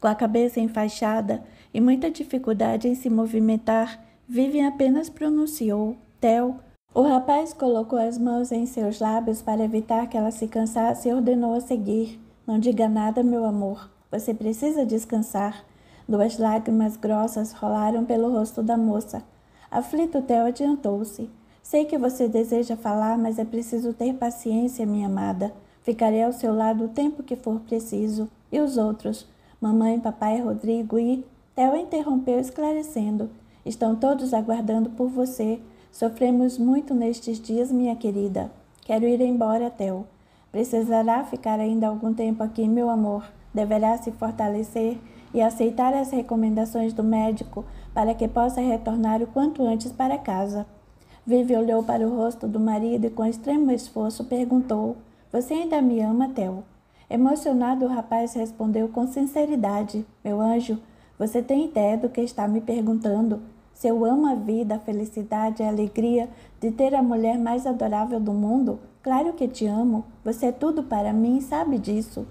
Speaker 1: Com a cabeça enfaixada e muita dificuldade em se movimentar, Vivian apenas pronunciou Theo. O rapaz colocou as mãos em seus lábios para evitar que ela se cansasse e ordenou a seguir. Não diga nada, meu amor. Você precisa descansar. Duas lágrimas grossas rolaram pelo rosto da moça. Aflito, Theo adiantou-se. Sei que você deseja falar, mas é preciso ter paciência, minha amada. Ficarei ao seu lado o tempo que for preciso. E os outros? Mamãe, papai, Rodrigo e. Theo interrompeu, esclarecendo. Estão todos aguardando por você. Sofremos muito nestes dias, minha querida. Quero ir embora, Theo. Precisará ficar ainda algum tempo aqui, meu amor. Deverá se fortalecer e aceitar as recomendações do médico para que possa retornar o quanto antes para casa. Vivi olhou para o rosto do marido e, com extremo esforço, perguntou: Você ainda me ama, Theo? Emocionado, o rapaz respondeu com sinceridade: Meu anjo, você tem ideia do que está me perguntando? Se eu amo a vida, a felicidade, a alegria de ter a mulher mais adorável do mundo? Claro que te amo. Você é tudo para mim, sabe disso.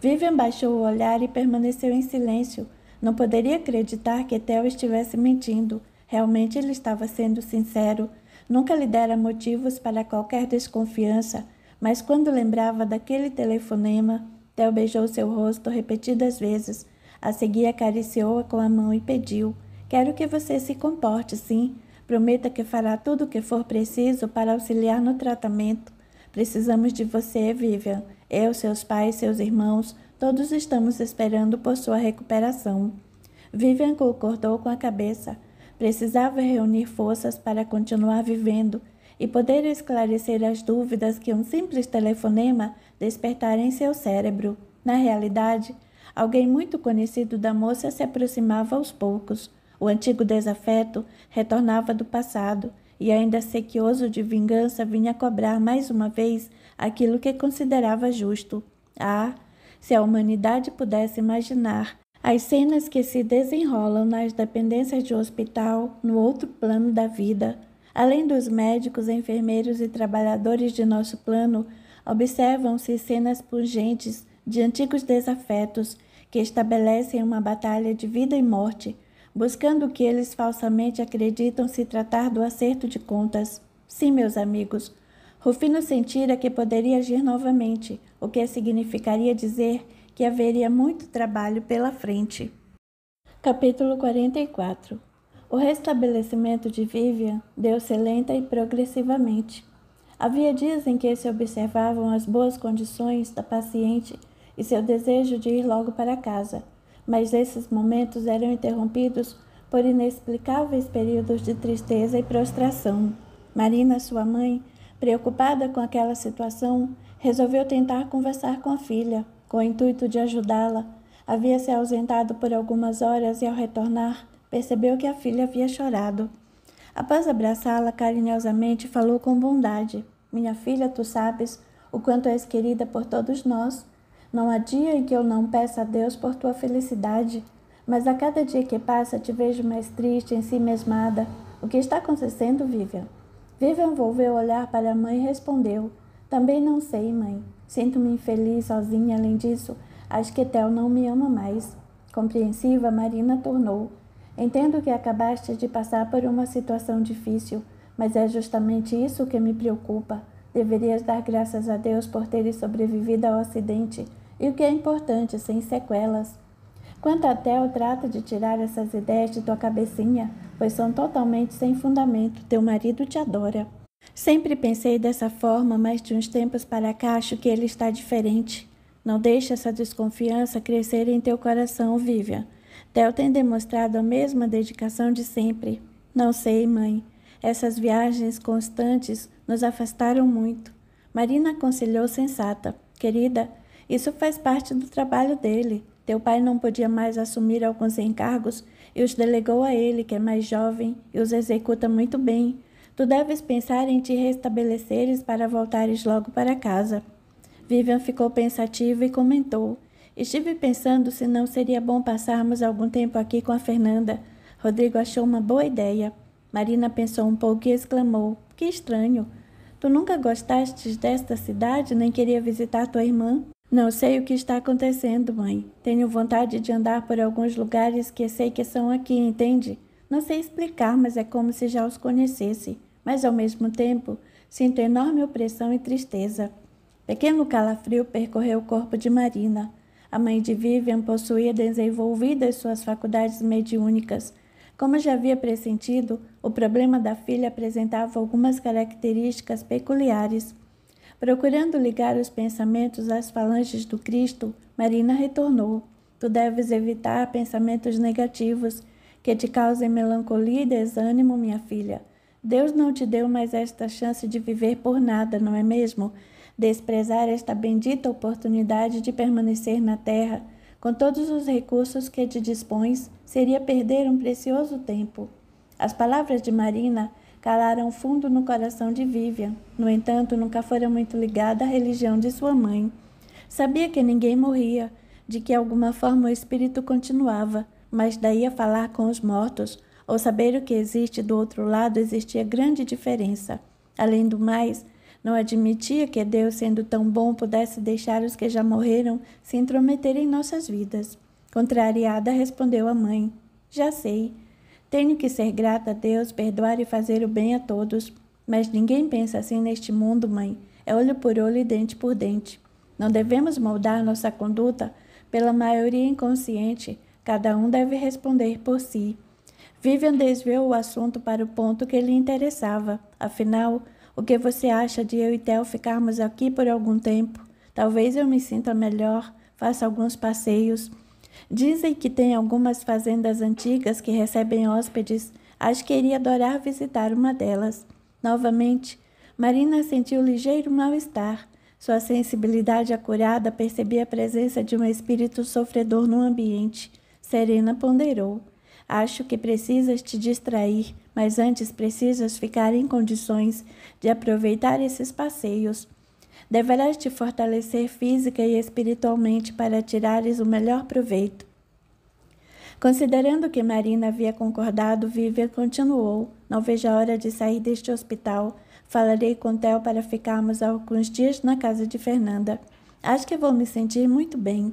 Speaker 1: Vivian baixou o olhar e permaneceu em silêncio. Não poderia acreditar que Theo estivesse mentindo. Realmente ele estava sendo sincero. Nunca lhe dera motivos para qualquer desconfiança, mas quando lembrava daquele telefonema, Theo beijou seu rosto repetidas vezes a seguir, acariciou-a com a mão e pediu: Quero que você se comporte, sim. Prometa que fará tudo o que for preciso para auxiliar no tratamento. Precisamos de você, Vivian. Eu, seus pais, seus irmãos, todos estamos esperando por sua recuperação. Vivian concordou com a cabeça. Precisava reunir forças para continuar vivendo e poder esclarecer as dúvidas que um simples telefonema despertara em seu cérebro. Na realidade, alguém muito conhecido da moça se aproximava aos poucos. O antigo desafeto retornava do passado e, ainda sequioso de vingança, vinha cobrar mais uma vez aquilo que considerava justo. Ah, se a humanidade pudesse imaginar as cenas que se desenrolam nas dependências de um hospital no outro plano da vida. Além dos médicos, enfermeiros e trabalhadores de nosso plano, observam-se cenas pungentes de antigos desafetos que estabelecem uma batalha de vida e morte, buscando o que eles falsamente acreditam se tratar do acerto de contas. Sim, meus amigos, Rufino sentira que poderia agir novamente, o que significaria dizer que haveria muito trabalho pela frente. Capítulo 44 O restabelecimento de Vivian deu-se lenta e progressivamente. Havia dias em que se observavam as boas condições da paciente e seu desejo de ir logo para casa. Mas esses momentos eram interrompidos por inexplicáveis períodos de tristeza e prostração. Marina, sua mãe, preocupada com aquela situação, resolveu tentar conversar com a filha, com o intuito de ajudá-la. Havia se ausentado por algumas horas e, ao retornar, percebeu que a filha havia chorado. Após abraçá-la carinhosamente, falou com bondade: Minha filha, tu sabes o quanto és querida por todos nós não há dia em que eu não peça a Deus por tua felicidade, mas a cada dia que passa te vejo mais triste, em si mesmada. O que está acontecendo, Vivian? Vivian volveu o olhar para a mãe e respondeu: Também não sei, mãe. Sinto-me infeliz, sozinha. Além disso, acho que Tel não me ama mais. Compreensiva, Marina tornou: Entendo que acabaste de passar por uma situação difícil, mas é justamente isso que me preocupa. Deverias dar graças a Deus por teres sobrevivido ao acidente e o que é importante, sem sequelas. Quanto a Theo, trata de tirar essas ideias de tua cabecinha, pois são totalmente sem fundamento. Teu marido te adora. Sempre pensei dessa forma, mas de uns tempos para cá acho que ele está diferente. Não deixe essa desconfiança crescer em teu coração, Vivian. Theo tem demonstrado a mesma dedicação de sempre. Não sei, mãe. Essas viagens constantes nos afastaram muito. Marina aconselhou sensata. Querida, isso faz parte do trabalho dele. Teu pai não podia mais assumir alguns encargos e os delegou a ele, que é mais jovem, e os executa muito bem. Tu deves pensar em te restabeleceres para voltares logo para casa. Vivian ficou pensativa e comentou: Estive pensando se não seria bom passarmos algum tempo aqui com a Fernanda. Rodrigo achou uma boa ideia. Marina pensou um pouco e exclamou: Que estranho! Tu nunca gostaste desta cidade nem queria visitar tua irmã? Não sei o que está acontecendo, mãe. Tenho vontade de andar por alguns lugares que sei que são aqui, entende? Não sei explicar, mas é como se já os conhecesse. Mas ao mesmo tempo, sinto enorme opressão e tristeza. Pequeno calafrio percorreu o corpo de Marina. A mãe de Vivian possuía desenvolvidas suas faculdades mediúnicas. Como já havia pressentido, o problema da filha apresentava algumas características peculiares. Procurando ligar os pensamentos às falanges do Cristo, Marina retornou. Tu deves evitar pensamentos negativos que te causem melancolia e desânimo, minha filha. Deus não te deu mais esta chance de viver por nada, não é mesmo? Desprezar esta bendita oportunidade de permanecer na terra, com todos os recursos que te dispões, seria perder um precioso tempo. As palavras de Marina calaram fundo no coração de Vivian. No entanto, nunca fora muito ligada à religião de sua mãe. Sabia que ninguém morria, de que alguma forma o espírito continuava, mas daí a falar com os mortos ou saber o que existe do outro lado existia grande diferença. Além do mais, não admitia que Deus, sendo tão bom, pudesse deixar os que já morreram se intrometerem em nossas vidas. Contrariada, respondeu a mãe: Já sei. Tenho que ser grata a Deus, perdoar e fazer o bem a todos. Mas ninguém pensa assim neste mundo, mãe. É olho por olho e dente por dente. Não devemos moldar nossa conduta pela maioria inconsciente. Cada um deve responder por si. Vivian desviou o assunto para o ponto que lhe interessava. Afinal, o que você acha de eu e Theo ficarmos aqui por algum tempo? Talvez eu me sinta melhor, faça alguns passeios. Dizem que tem algumas fazendas antigas que recebem hóspedes. Acho que iria adorar visitar uma delas. Novamente, Marina sentiu ligeiro mal-estar. Sua sensibilidade acurada percebia a presença de um espírito sofredor no ambiente. Serena ponderou. Acho que precisas te distrair, mas antes precisas ficar em condições de aproveitar esses passeios. Deverás te fortalecer física e espiritualmente para tirares o melhor proveito. Considerando que Marina havia concordado, Vivian continuou: Não vejo a hora de sair deste hospital. Falarei com Theo para ficarmos alguns dias na casa de Fernanda. Acho que vou me sentir muito bem.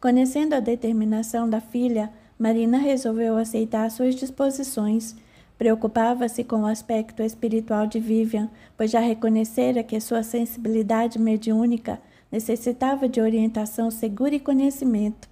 Speaker 1: Conhecendo a determinação da filha, Marina resolveu aceitar suas disposições Preocupava-se com o aspecto espiritual de Vivian, pois já reconhecera que sua sensibilidade mediúnica necessitava de orientação segura e conhecimento.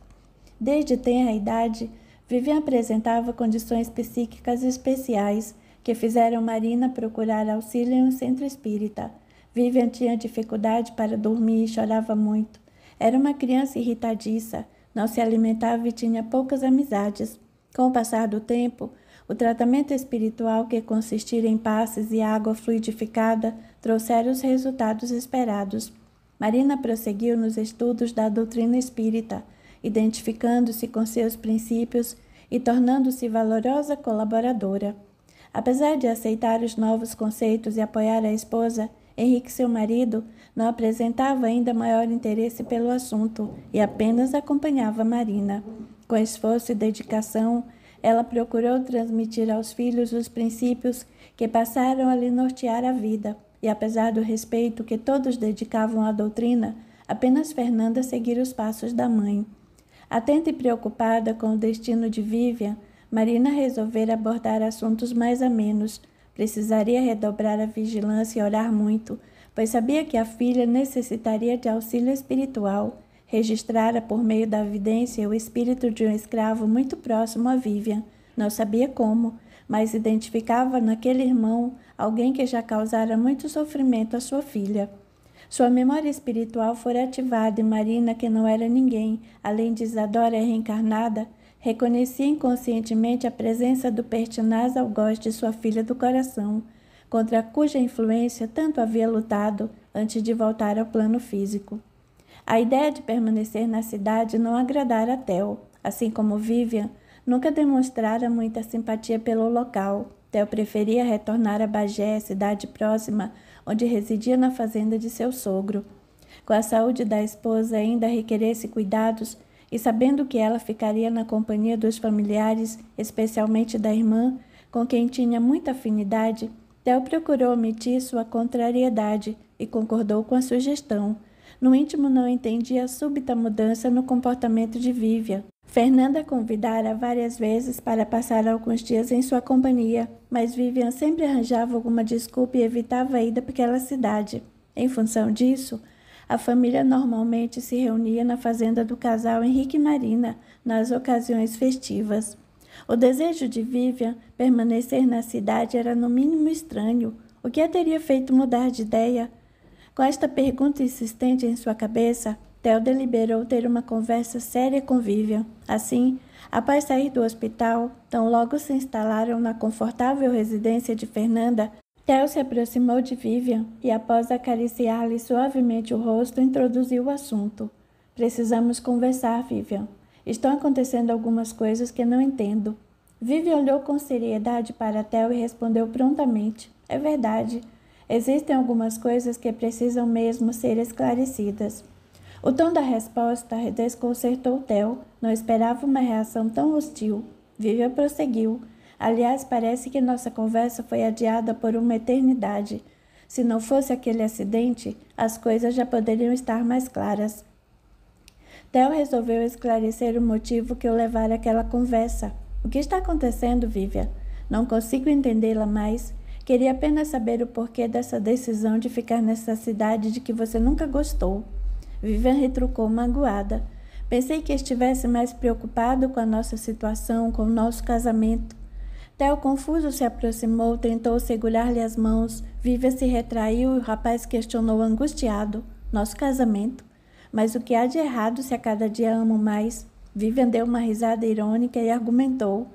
Speaker 1: Desde tenra idade, Vivian apresentava condições psíquicas especiais que fizeram Marina procurar auxílio em um centro espírita. Vivian tinha dificuldade para dormir e chorava muito. Era uma criança irritadiça, não se alimentava e tinha poucas amizades. Com o passar do tempo, o tratamento espiritual, que consistia em passes e água fluidificada, trouxeram os resultados esperados. Marina prosseguiu nos estudos da doutrina espírita, identificando-se com seus princípios e tornando-se valorosa colaboradora. Apesar de aceitar os novos conceitos e apoiar a esposa, Henrique, seu marido, não apresentava ainda maior interesse pelo assunto e apenas acompanhava Marina. Com esforço e dedicação, ela procurou transmitir aos filhos os princípios que passaram a lhe nortear a vida, e apesar do respeito que todos dedicavam à doutrina, apenas Fernanda seguira os passos da mãe. Atenta e preocupada com o destino de Vivian, Marina resolvera abordar assuntos mais amenos. Precisaria redobrar a vigilância e orar muito, pois sabia que a filha necessitaria de auxílio espiritual registrara por meio da evidência o espírito de um escravo muito próximo a Vivian. Não sabia como, mas identificava naquele irmão alguém que já causara muito sofrimento à sua filha. Sua memória espiritual fora ativada e Marina, que não era ninguém, além de Isadora reencarnada, reconhecia inconscientemente a presença do pertinaz algoz de sua filha do coração, contra cuja influência tanto havia lutado antes de voltar ao plano físico. A ideia de permanecer na cidade não agradara a Theo, assim como Vivian nunca demonstrara muita simpatia pelo local. Theo preferia retornar a Bagé, cidade próxima, onde residia na fazenda de seu sogro. Com a saúde da esposa ainda requeresse cuidados, e sabendo que ela ficaria na companhia dos familiares, especialmente da irmã, com quem tinha muita afinidade, Theo procurou omitir sua contrariedade e concordou com a sugestão. No íntimo, não entendia a súbita mudança no comportamento de Vivian. Fernanda convidara várias vezes para passar alguns dias em sua companhia, mas Vivian sempre arranjava alguma desculpa e evitava a ida para cidade. Em função disso, a família normalmente se reunia na fazenda do casal Henrique e Marina nas ocasiões festivas. O desejo de Vivian permanecer na cidade era no mínimo estranho. O que a teria feito mudar de ideia? Com esta pergunta insistente em sua cabeça, Theo deliberou ter uma conversa séria com Vivian. Assim, após sair do hospital, tão logo se instalaram na confortável residência de Fernanda, Theo se aproximou de Vivian e, após acariciar-lhe suavemente o rosto, introduziu o assunto. Precisamos conversar, Vivian. Estão acontecendo algumas coisas que não entendo. Vivian olhou com seriedade para Theo e respondeu prontamente: É verdade. Existem algumas coisas que precisam mesmo ser esclarecidas. O tom da resposta desconcertou Theo. Não esperava uma reação tão hostil. Vivian prosseguiu. Aliás, parece que nossa conversa foi adiada por uma eternidade. Se não fosse aquele acidente, as coisas já poderiam estar mais claras. Theo resolveu esclarecer o motivo que o levara àquela conversa. O que está acontecendo, Vivian? Não consigo entendê-la mais. Queria apenas saber o porquê dessa decisão de ficar nessa cidade de que você nunca gostou. Vivian retrucou magoada. Pensei que estivesse mais preocupado com a nossa situação, com o nosso casamento. Theo, confuso, se aproximou, tentou segurar-lhe as mãos. Vivian se retraiu e o rapaz questionou angustiado: Nosso casamento? Mas o que há de errado se a cada dia amo mais? Vivian deu uma risada irônica e argumentou: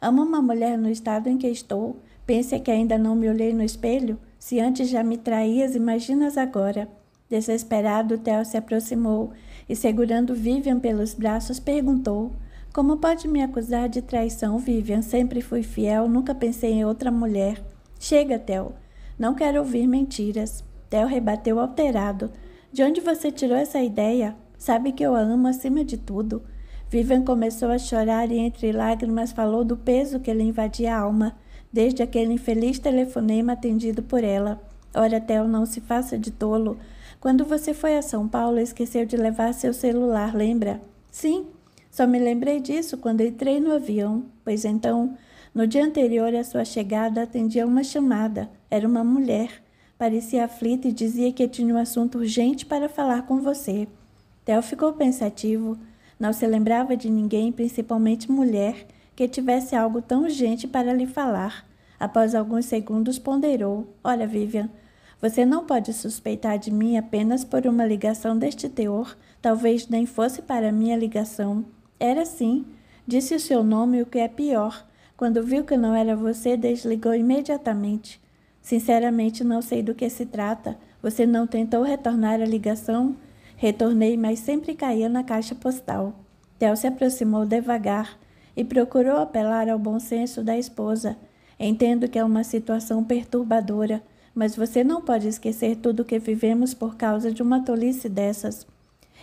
Speaker 1: Amo uma mulher no estado em que estou. Pensa que ainda não me olhei no espelho? Se antes já me traías, imaginas agora. Desesperado, Theo se aproximou e, segurando Vivian pelos braços, perguntou: Como pode me acusar de traição, Vivian? Sempre fui fiel, nunca pensei em outra mulher. Chega, Theo. Não quero ouvir mentiras. Theo rebateu alterado. De onde você tirou essa ideia? Sabe que eu a amo acima de tudo. Vivian começou a chorar e, entre lágrimas, falou do peso que lhe invadia a alma desde aquele infeliz telefonema atendido por ela. Ora, Theo, não se faça de tolo. Quando você foi a São Paulo, esqueceu de levar seu celular, lembra? Sim, só me lembrei disso quando entrei no avião, pois então, no dia anterior à sua chegada, atendia uma chamada. Era uma mulher. Parecia aflita e dizia que tinha um assunto urgente para falar com você. Theo ficou pensativo. Não se lembrava de ninguém, principalmente mulher, que tivesse algo tão urgente para lhe falar. Após alguns segundos, ponderou: Olha, Vivian, você não pode suspeitar de mim apenas por uma ligação deste teor, talvez nem fosse para minha ligação. Era sim. Disse o seu nome, o que é pior. Quando viu que não era você, desligou imediatamente. Sinceramente, não sei do que se trata. Você não tentou retornar a ligação? Retornei, mas sempre caía na caixa postal. Theo se aproximou devagar, e procurou apelar ao bom senso da esposa. Entendo que é uma situação perturbadora, mas você não pode esquecer tudo o que vivemos por causa de uma tolice dessas.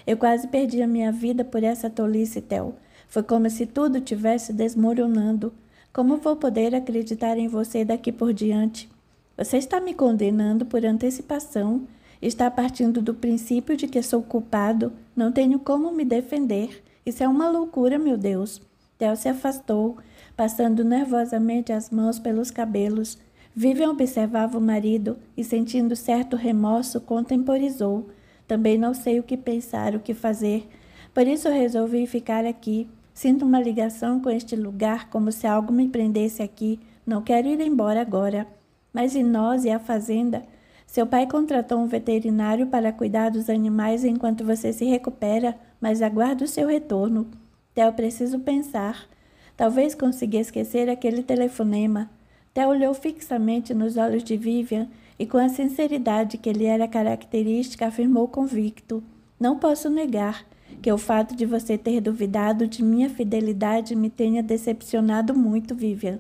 Speaker 1: Eu quase perdi a minha vida por essa tolice, Tel. Foi como se tudo tivesse desmoronando. Como vou poder acreditar em você daqui por diante? Você está me condenando por antecipação. Está partindo do princípio de que sou culpado. Não tenho como me defender. Isso é uma loucura, meu Deus. Del se afastou, passando nervosamente as mãos pelos cabelos. Vivian observava o marido e, sentindo certo remorso, contemporizou. Também não sei o que pensar, o que fazer. Por isso resolvi ficar aqui. Sinto uma ligação com este lugar, como se algo me prendesse aqui. Não quero ir embora agora. Mas e nós e a fazenda? Seu pai contratou um veterinário para cuidar dos animais enquanto você se recupera, mas aguardo o seu retorno. Theo preciso pensar. Talvez consiga esquecer aquele telefonema. Theo olhou fixamente nos olhos de Vivian e, com a sinceridade que lhe era característica, afirmou convicto: Não posso negar que o fato de você ter duvidado de minha fidelidade me tenha decepcionado muito, Vivian.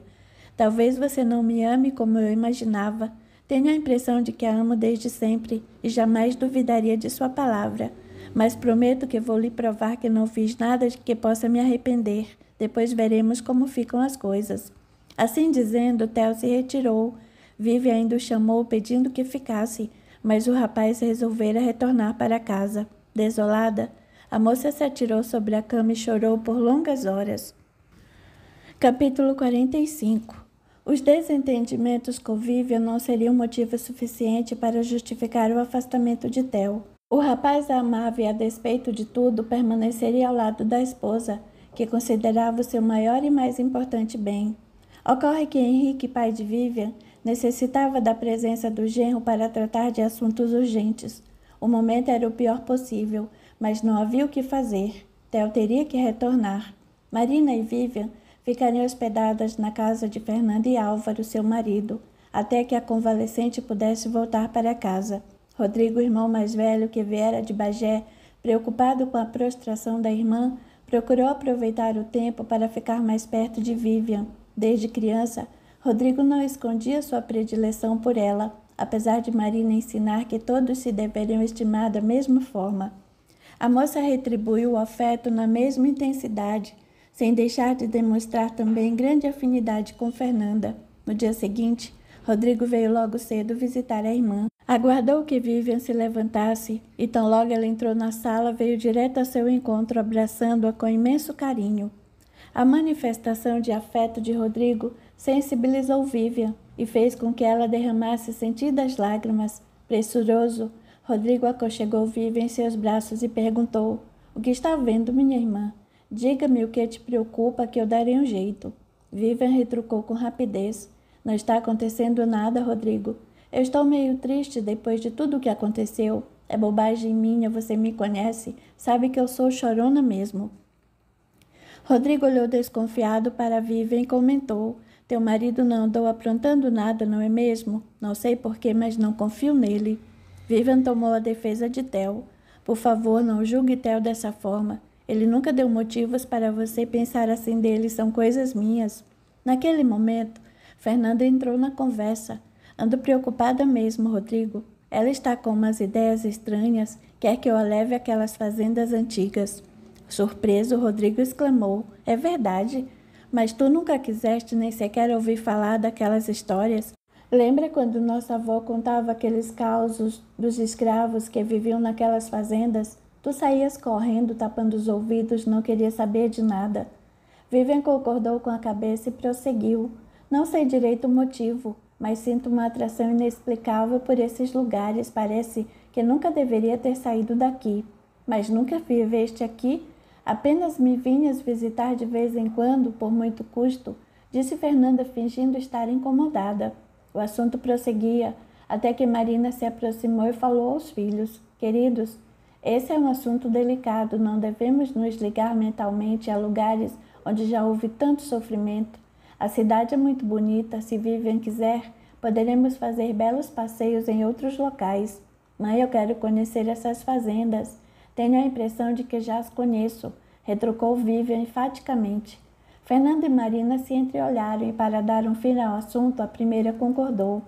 Speaker 1: Talvez você não me ame como eu imaginava. Tenho a impressão de que a amo desde sempre e jamais duvidaria de sua palavra. Mas prometo que vou lhe provar que não fiz nada de que possa me arrepender. Depois veremos como ficam as coisas. Assim dizendo, Theo se retirou. Vive ainda o chamou, pedindo que ficasse, mas o rapaz resolvera retornar para casa. Desolada, a moça se atirou sobre a cama e chorou por longas horas. Capítulo 45 Os desentendimentos com Vivian não seriam motivo suficiente para justificar o afastamento de Theo. O rapaz a amava e, a despeito de tudo, permaneceria ao lado da esposa, que considerava o seu maior e mais importante bem. Ocorre que Henrique, pai de Vivian, necessitava da presença do genro para tratar de assuntos urgentes. O momento era o pior possível, mas não havia o que fazer. Theo teria que retornar. Marina e Vivian ficariam hospedadas na casa de Fernando e Álvaro, seu marido, até que a convalescente pudesse voltar para casa. Rodrigo, irmão mais velho que viera de Bagé, preocupado com a prostração da irmã, procurou aproveitar o tempo para ficar mais perto de Vivian. Desde criança, Rodrigo não escondia sua predileção por ela, apesar de Marina ensinar que todos se deveriam estimar da mesma forma. A moça retribuiu o afeto na mesma intensidade, sem deixar de demonstrar também grande afinidade com Fernanda. No dia seguinte, Rodrigo veio logo cedo visitar a irmã. Aguardou que Vivian se levantasse e, tão logo ela entrou na sala, veio direto a seu encontro, abraçando-a com imenso carinho. A manifestação de afeto de Rodrigo sensibilizou Vivian e fez com que ela derramasse sentidas lágrimas. Pressuroso, Rodrigo aconchegou Vivian em seus braços e perguntou: O que está vendo, minha irmã? Diga-me o que te preocupa, que eu darei um jeito. Vivian retrucou com rapidez: Não está acontecendo nada, Rodrigo. Eu estou meio triste depois de tudo o que aconteceu. É bobagem minha, você me conhece, sabe que eu sou chorona mesmo. Rodrigo olhou desconfiado para Vivian e comentou: Teu marido não andou aprontando nada, não é mesmo? Não sei porquê, mas não confio nele. Vivian tomou a defesa de Tel. Por favor, não julgue Tel dessa forma. Ele nunca deu motivos para você pensar assim dele, são coisas minhas. Naquele momento, Fernanda entrou na conversa. Ando preocupada mesmo, Rodrigo. Ela está com umas ideias estranhas, quer que eu a leve àquelas fazendas antigas. Surpreso, Rodrigo exclamou: É verdade, mas tu nunca quiseste nem sequer ouvir falar daquelas histórias. Lembra quando nossa avó contava aqueles causos dos escravos que viviam naquelas fazendas? Tu saías correndo, tapando os ouvidos, não queria saber de nada. Vivian concordou com a cabeça e prosseguiu. Não sei direito o motivo, mas sinto uma atração inexplicável por esses lugares. Parece que nunca deveria ter saído daqui. Mas nunca viveste aqui? Apenas me vinhas visitar de vez em quando, por muito custo, disse Fernanda, fingindo estar incomodada. O assunto prosseguia até que Marina se aproximou e falou aos filhos: Queridos, esse é um assunto delicado, não devemos nos ligar mentalmente a lugares onde já houve tanto sofrimento. A cidade é muito bonita, se Vivian quiser, poderemos fazer belos passeios em outros locais. Mãe, eu quero conhecer essas fazendas. Tenho a impressão de que já as conheço, retrucou Vivian enfaticamente. Fernando e Marina se entreolharam e, para dar um fim ao assunto, a primeira concordou.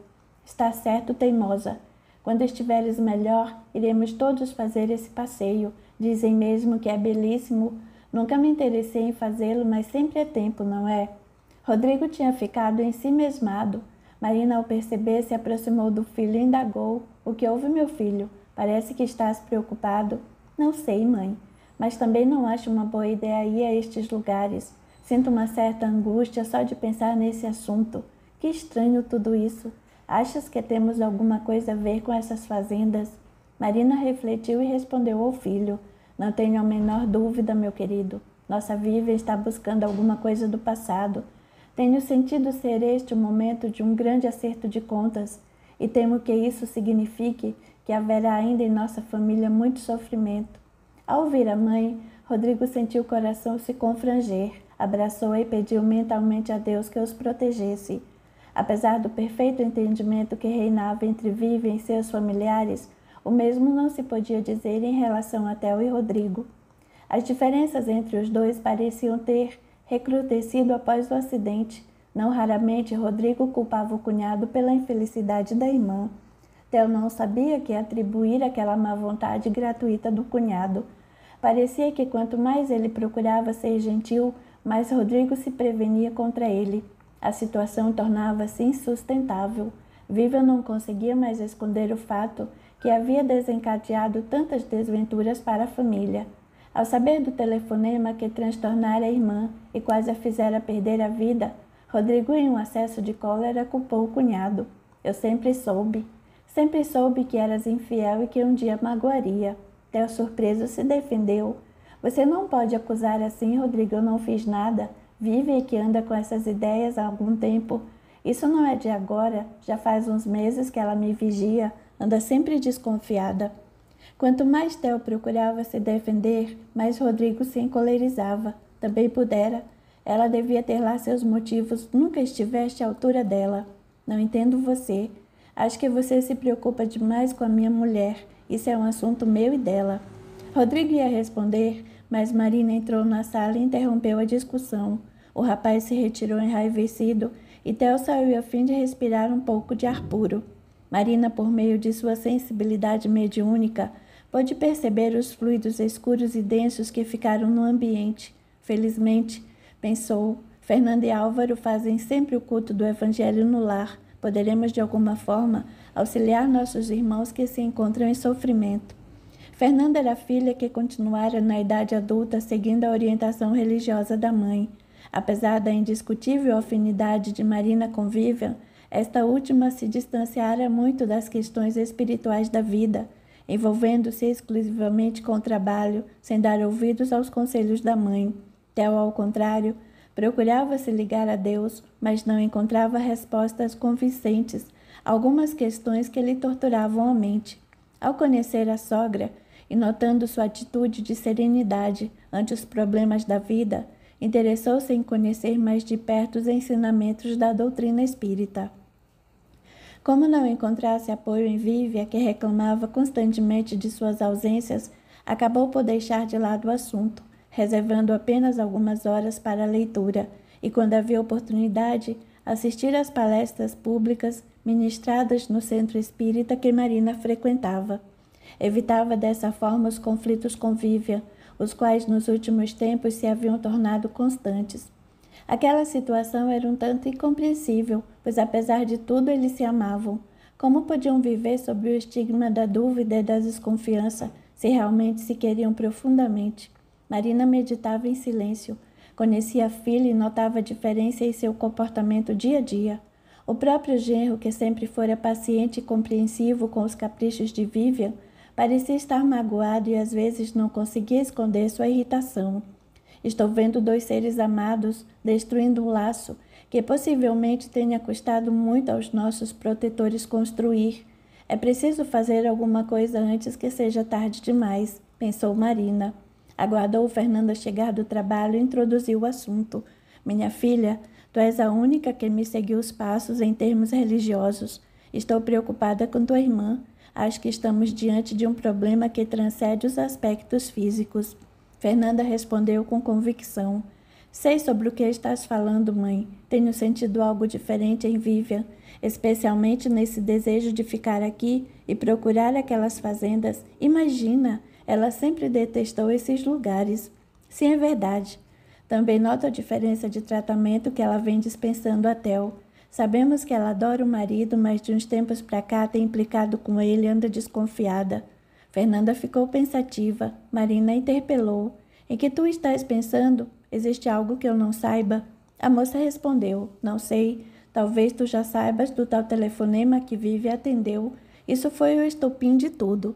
Speaker 1: Está certo, teimosa. Quando estiveres melhor, iremos todos fazer esse passeio. Dizem mesmo que é belíssimo. Nunca me interessei em fazê-lo, mas sempre é tempo, não é? Rodrigo tinha ficado em si mesmado. Marina, ao perceber, se aproximou do filho e indagou: O que houve, meu filho? Parece que estás preocupado. Não sei, mãe, mas também não acho uma boa ideia ir a estes lugares. Sinto uma certa angústia só de pensar nesse assunto. Que estranho tudo isso. Achas que temos alguma coisa a ver com essas fazendas? Marina refletiu e respondeu ao filho: Não tenho a menor dúvida, meu querido. Nossa Vivian está buscando alguma coisa do passado. Tenho sentido ser este o momento de um grande acerto de contas e temo que isso signifique que haverá ainda em nossa família muito sofrimento. Ao ouvir a mãe, Rodrigo sentiu o coração se confranger, abraçou-a e pediu mentalmente a Deus que os protegesse. Apesar do perfeito entendimento que reinava entre Vivian e seus familiares, o mesmo não se podia dizer em relação a Theo e Rodrigo. As diferenças entre os dois pareciam ter recrudescido após o acidente. Não raramente, Rodrigo culpava o cunhado pela infelicidade da irmã. Theo não sabia que atribuir aquela má vontade gratuita do cunhado. Parecia que quanto mais ele procurava ser gentil, mais Rodrigo se prevenia contra ele. A situação tornava-se insustentável. Viva não conseguia mais esconder o fato que havia desencadeado tantas desventuras para a família. Ao saber do telefonema que transtornara a irmã e quase a fizera perder a vida, Rodrigo, em um acesso de cólera, culpou o cunhado. Eu sempre soube. Sempre soube que eras infiel e que um dia magoaria. Teu surpreso se defendeu. Você não pode acusar assim, Rodrigo, eu não fiz nada. Vive e que anda com essas ideias há algum tempo. Isso não é de agora, já faz uns meses que ela me vigia, anda sempre desconfiada. Quanto mais Theo procurava se defender, mais Rodrigo se encolerizava. Também pudera. Ela devia ter lá seus motivos, nunca estiveste à altura dela. Não entendo você. Acho que você se preocupa demais com a minha mulher. Isso é um assunto meu e dela. Rodrigo ia responder, mas Marina entrou na sala e interrompeu a discussão. O rapaz se retirou enraivecido e Theo saiu a fim de respirar um pouco de ar puro. Marina, por meio de sua sensibilidade mediúnica, Pôde perceber os fluidos escuros e densos que ficaram no ambiente. Felizmente, pensou, Fernanda e Álvaro fazem sempre o culto do Evangelho no lar. Poderemos, de alguma forma, auxiliar nossos irmãos que se encontram em sofrimento. Fernanda era filha que continuara na idade adulta seguindo a orientação religiosa da mãe. Apesar da indiscutível afinidade de Marina com Vivian, esta última se distanciara muito das questões espirituais da vida envolvendo-se exclusivamente com o trabalho, sem dar ouvidos aos conselhos da mãe. Theo, ao contrário, procurava se ligar a Deus, mas não encontrava respostas convincentes a algumas questões que lhe torturavam a mente. Ao conhecer a sogra e notando sua atitude de serenidade ante os problemas da vida, interessou-se em conhecer mais de perto os ensinamentos da doutrina espírita. Como não encontrasse apoio em Vívia, que reclamava constantemente de suas ausências, acabou por deixar de lado o assunto, reservando apenas algumas horas para a leitura, e quando havia oportunidade, assistir às palestras públicas ministradas no centro espírita que Marina frequentava. Evitava dessa forma os conflitos com Vívia, os quais nos últimos tempos se haviam tornado constantes. Aquela situação era um tanto incompreensível, pois apesar de tudo eles se amavam. Como podiam viver sob o estigma da dúvida e da desconfiança se realmente se queriam profundamente? Marina meditava em silêncio. Conhecia a filha e notava a diferença em seu comportamento dia a dia. O próprio genro, que sempre fora paciente e compreensivo com os caprichos de Vivian, parecia estar magoado e às vezes não conseguia esconder sua irritação. Estou vendo dois seres amados destruindo um laço que possivelmente tenha custado muito aos nossos protetores construir. É preciso fazer alguma coisa antes que seja tarde demais, pensou Marina. Aguardou Fernanda chegar do trabalho e introduziu o assunto. Minha filha, tu és a única que me seguiu os passos em termos religiosos. Estou preocupada com tua irmã. Acho que estamos diante de um problema que transcende os aspectos físicos. Fernanda respondeu com convicção. Sei sobre o que estás falando, mãe. Tenho sentido algo diferente em Vivian, especialmente nesse desejo de ficar aqui e procurar aquelas fazendas. Imagina, ela sempre detestou esses lugares. Sim, é verdade. Também noto a diferença de tratamento que ela vem dispensando a Tel. Sabemos que ela adora o marido, mas de uns tempos para cá tem implicado com ele e anda desconfiada. Fernanda ficou pensativa. Marina interpelou: Em que tu estás pensando? Existe algo que eu não saiba? A moça respondeu: Não sei. Talvez tu já saibas do tal telefonema que Vive atendeu. Isso foi o estopim de tudo.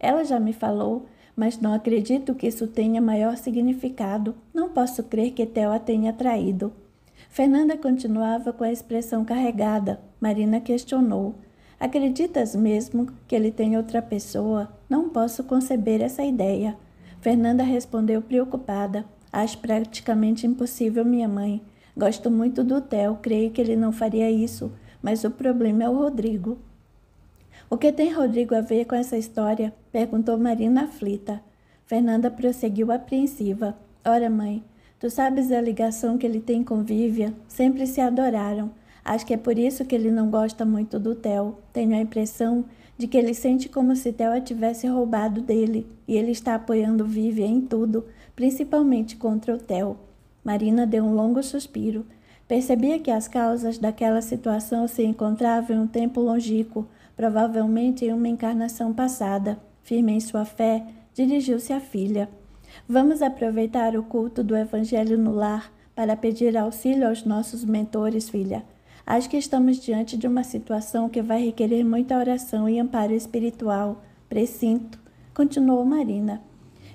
Speaker 1: Ela já me falou, mas não acredito que isso tenha maior significado. Não posso crer que Theo a tenha traído. Fernanda continuava com a expressão carregada. Marina questionou: Acreditas mesmo que ele tem outra pessoa? Não posso conceber essa ideia. Fernanda respondeu preocupada. Acho praticamente impossível, minha mãe. Gosto muito do Theo, creio que ele não faria isso, mas o problema é o Rodrigo. O que tem Rodrigo a ver com essa história? perguntou Marina aflita. Fernanda prosseguiu apreensiva. Ora, mãe, tu sabes a ligação que ele tem com Vívia? Sempre se adoraram. Acho que é por isso que ele não gosta muito do Theo. Tenho a impressão de que ele sente como se Theo a tivesse roubado dele e ele está apoiando Vivi em tudo, principalmente contra o Theo. Marina deu um longo suspiro. Percebia que as causas daquela situação se encontravam em um tempo longínquo, provavelmente em uma encarnação passada. Firme em sua fé, dirigiu-se à filha. Vamos aproveitar o culto do Evangelho no lar para pedir auxílio aos nossos mentores, filha. Acho que estamos diante de uma situação que vai requerer muita oração e amparo espiritual, precinto, continuou Marina.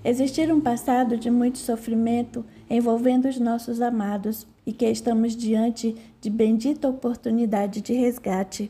Speaker 1: Existir um passado de muito sofrimento envolvendo os nossos amados e que estamos diante de bendita oportunidade de resgate.